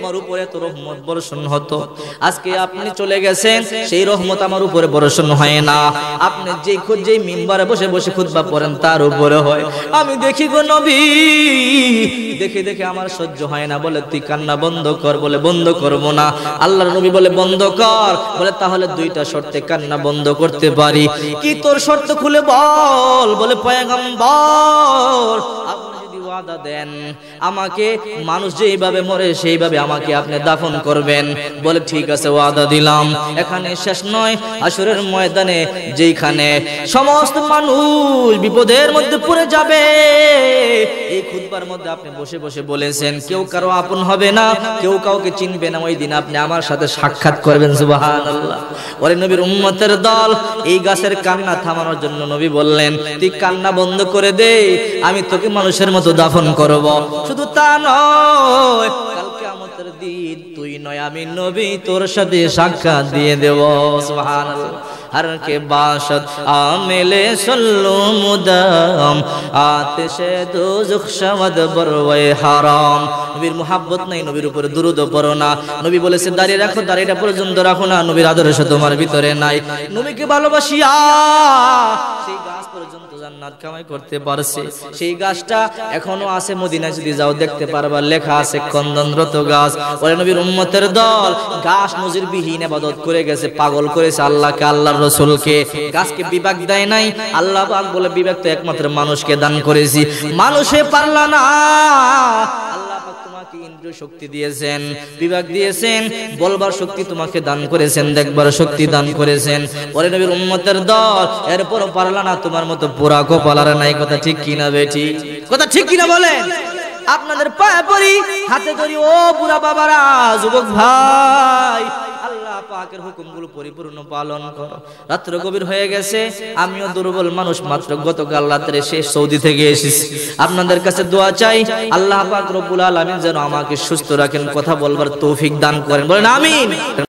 আমার উপরে তো রহমত বর্ষণ হতো আজকে আপনি চলে গেছেন সেই রহমত আমার উপরে বর্ষণ হয় না আপনি যে যে মিম্বারে বসে বসে বা পড়েন তার উপরে হয় আমি দেখি গো নবী দেখে দেখে আমার সহ্য হয় না বলে তুই কান্না বন্ধ কর বলে বন্ধ করব না আল্লাহর নবী বলে বন্ধ কর বলে তাহলে দুইটা শর্তে কান্না বন্ধ করতে পারি কি তোর শর্ত খুলে বল বলে পয়গাম্বর ওয়াদা দেন আমাকে মানুষ যেইভাবে মরে সেইভাবে আমাকে আপনি দাফন করবেন বলে ঠিক আছে ওয়াদা দিলাম এখানে শেষ নয় আসরের ময়দানে যেইখানে সমস্ত মানুষ বিপদের মধ্যে পড়ে যাবে এই খুদবার মধ্যে আপনি বসে বসে বলেছেন কেউ কারো আপন হবে না কেউ কাউকে চিনবে না ওই দিন আপনি আমার সাথে সাক্ষাৎ করবেন সুবহানাল্লাহ ওরে নবীর উম্মতের দল এই গাছের কান্না থামানোর জন্য নবী বললেন তুই কান্না বন্ধ করে দে আমি তোকে মানুষের মতো দাফন করব শুধু তা নয় কালকে আমাদের দিন তুই নয় আমি নবী তোর সাথে সাক্ষাৎ দিয়ে দেব হারাম নবীর মোহাব্বত নাই নবীর উপরে দুরুদ পড়ো না নবী বলেছে দাঁড়িয়ে রাখো দাঁড়িটা পর্যন্ত রাখো না নবীর আদর্শ তোমার ভিতরে নাই নবীকে ভালোবাসিয়া সেই গাছ জান্নাত কামাই করতে পারছে সেই গাছটা এখনো আছে মদিনায় যদি যাও দেখতে পারবা লেখা আছে কন্দনরত গাছ ওরে নবীর উম্মতের দল গাছ নজির বিহীন ইবাদত করে গেছে পাগল করেছে আল্লাহকে আল্লাহর রসুলকে গাছকে বিভাগ দেয় নাই আল্লাহ বলে বিভাগ তো একমাত্র মানুষকে দান করেছি মানুষে পারলা না আল্লাহ তোমাকে শক্তি দিয়েছেন বিভাগ দিয়েছেন বলবার শক্তি তোমাকে দান করেছেন দেখবার শক্তি দান করেছেন পরে নবীর উম্মতের দল এরপর পারলা না তোমার মতো পোড়া কপালার নাই কথা ঠিক কিনা বেটি কথা ঠিক কিনা বলেন আপনাদের পায়ে পড়ি হাতে ধরি ও বুড়া বাবারা যুবক ভাই আল্লাহ পাকের হুকুমগুলো পরিপূর্ণ পালন করো রাত্র গভীর হয়ে গেছে আমিও দুর্বল মানুষ মাত্র গতকাল রাত্রে শেষ সৌদি থেকে এসেছি আপনাদের কাছে দোয়া চাই আল্লাহ পাক রব্বুল আলামিন যেন আমাকে সুস্থ রাখেন কথা বলবার তৌফিক দান করেন বলেন আমিন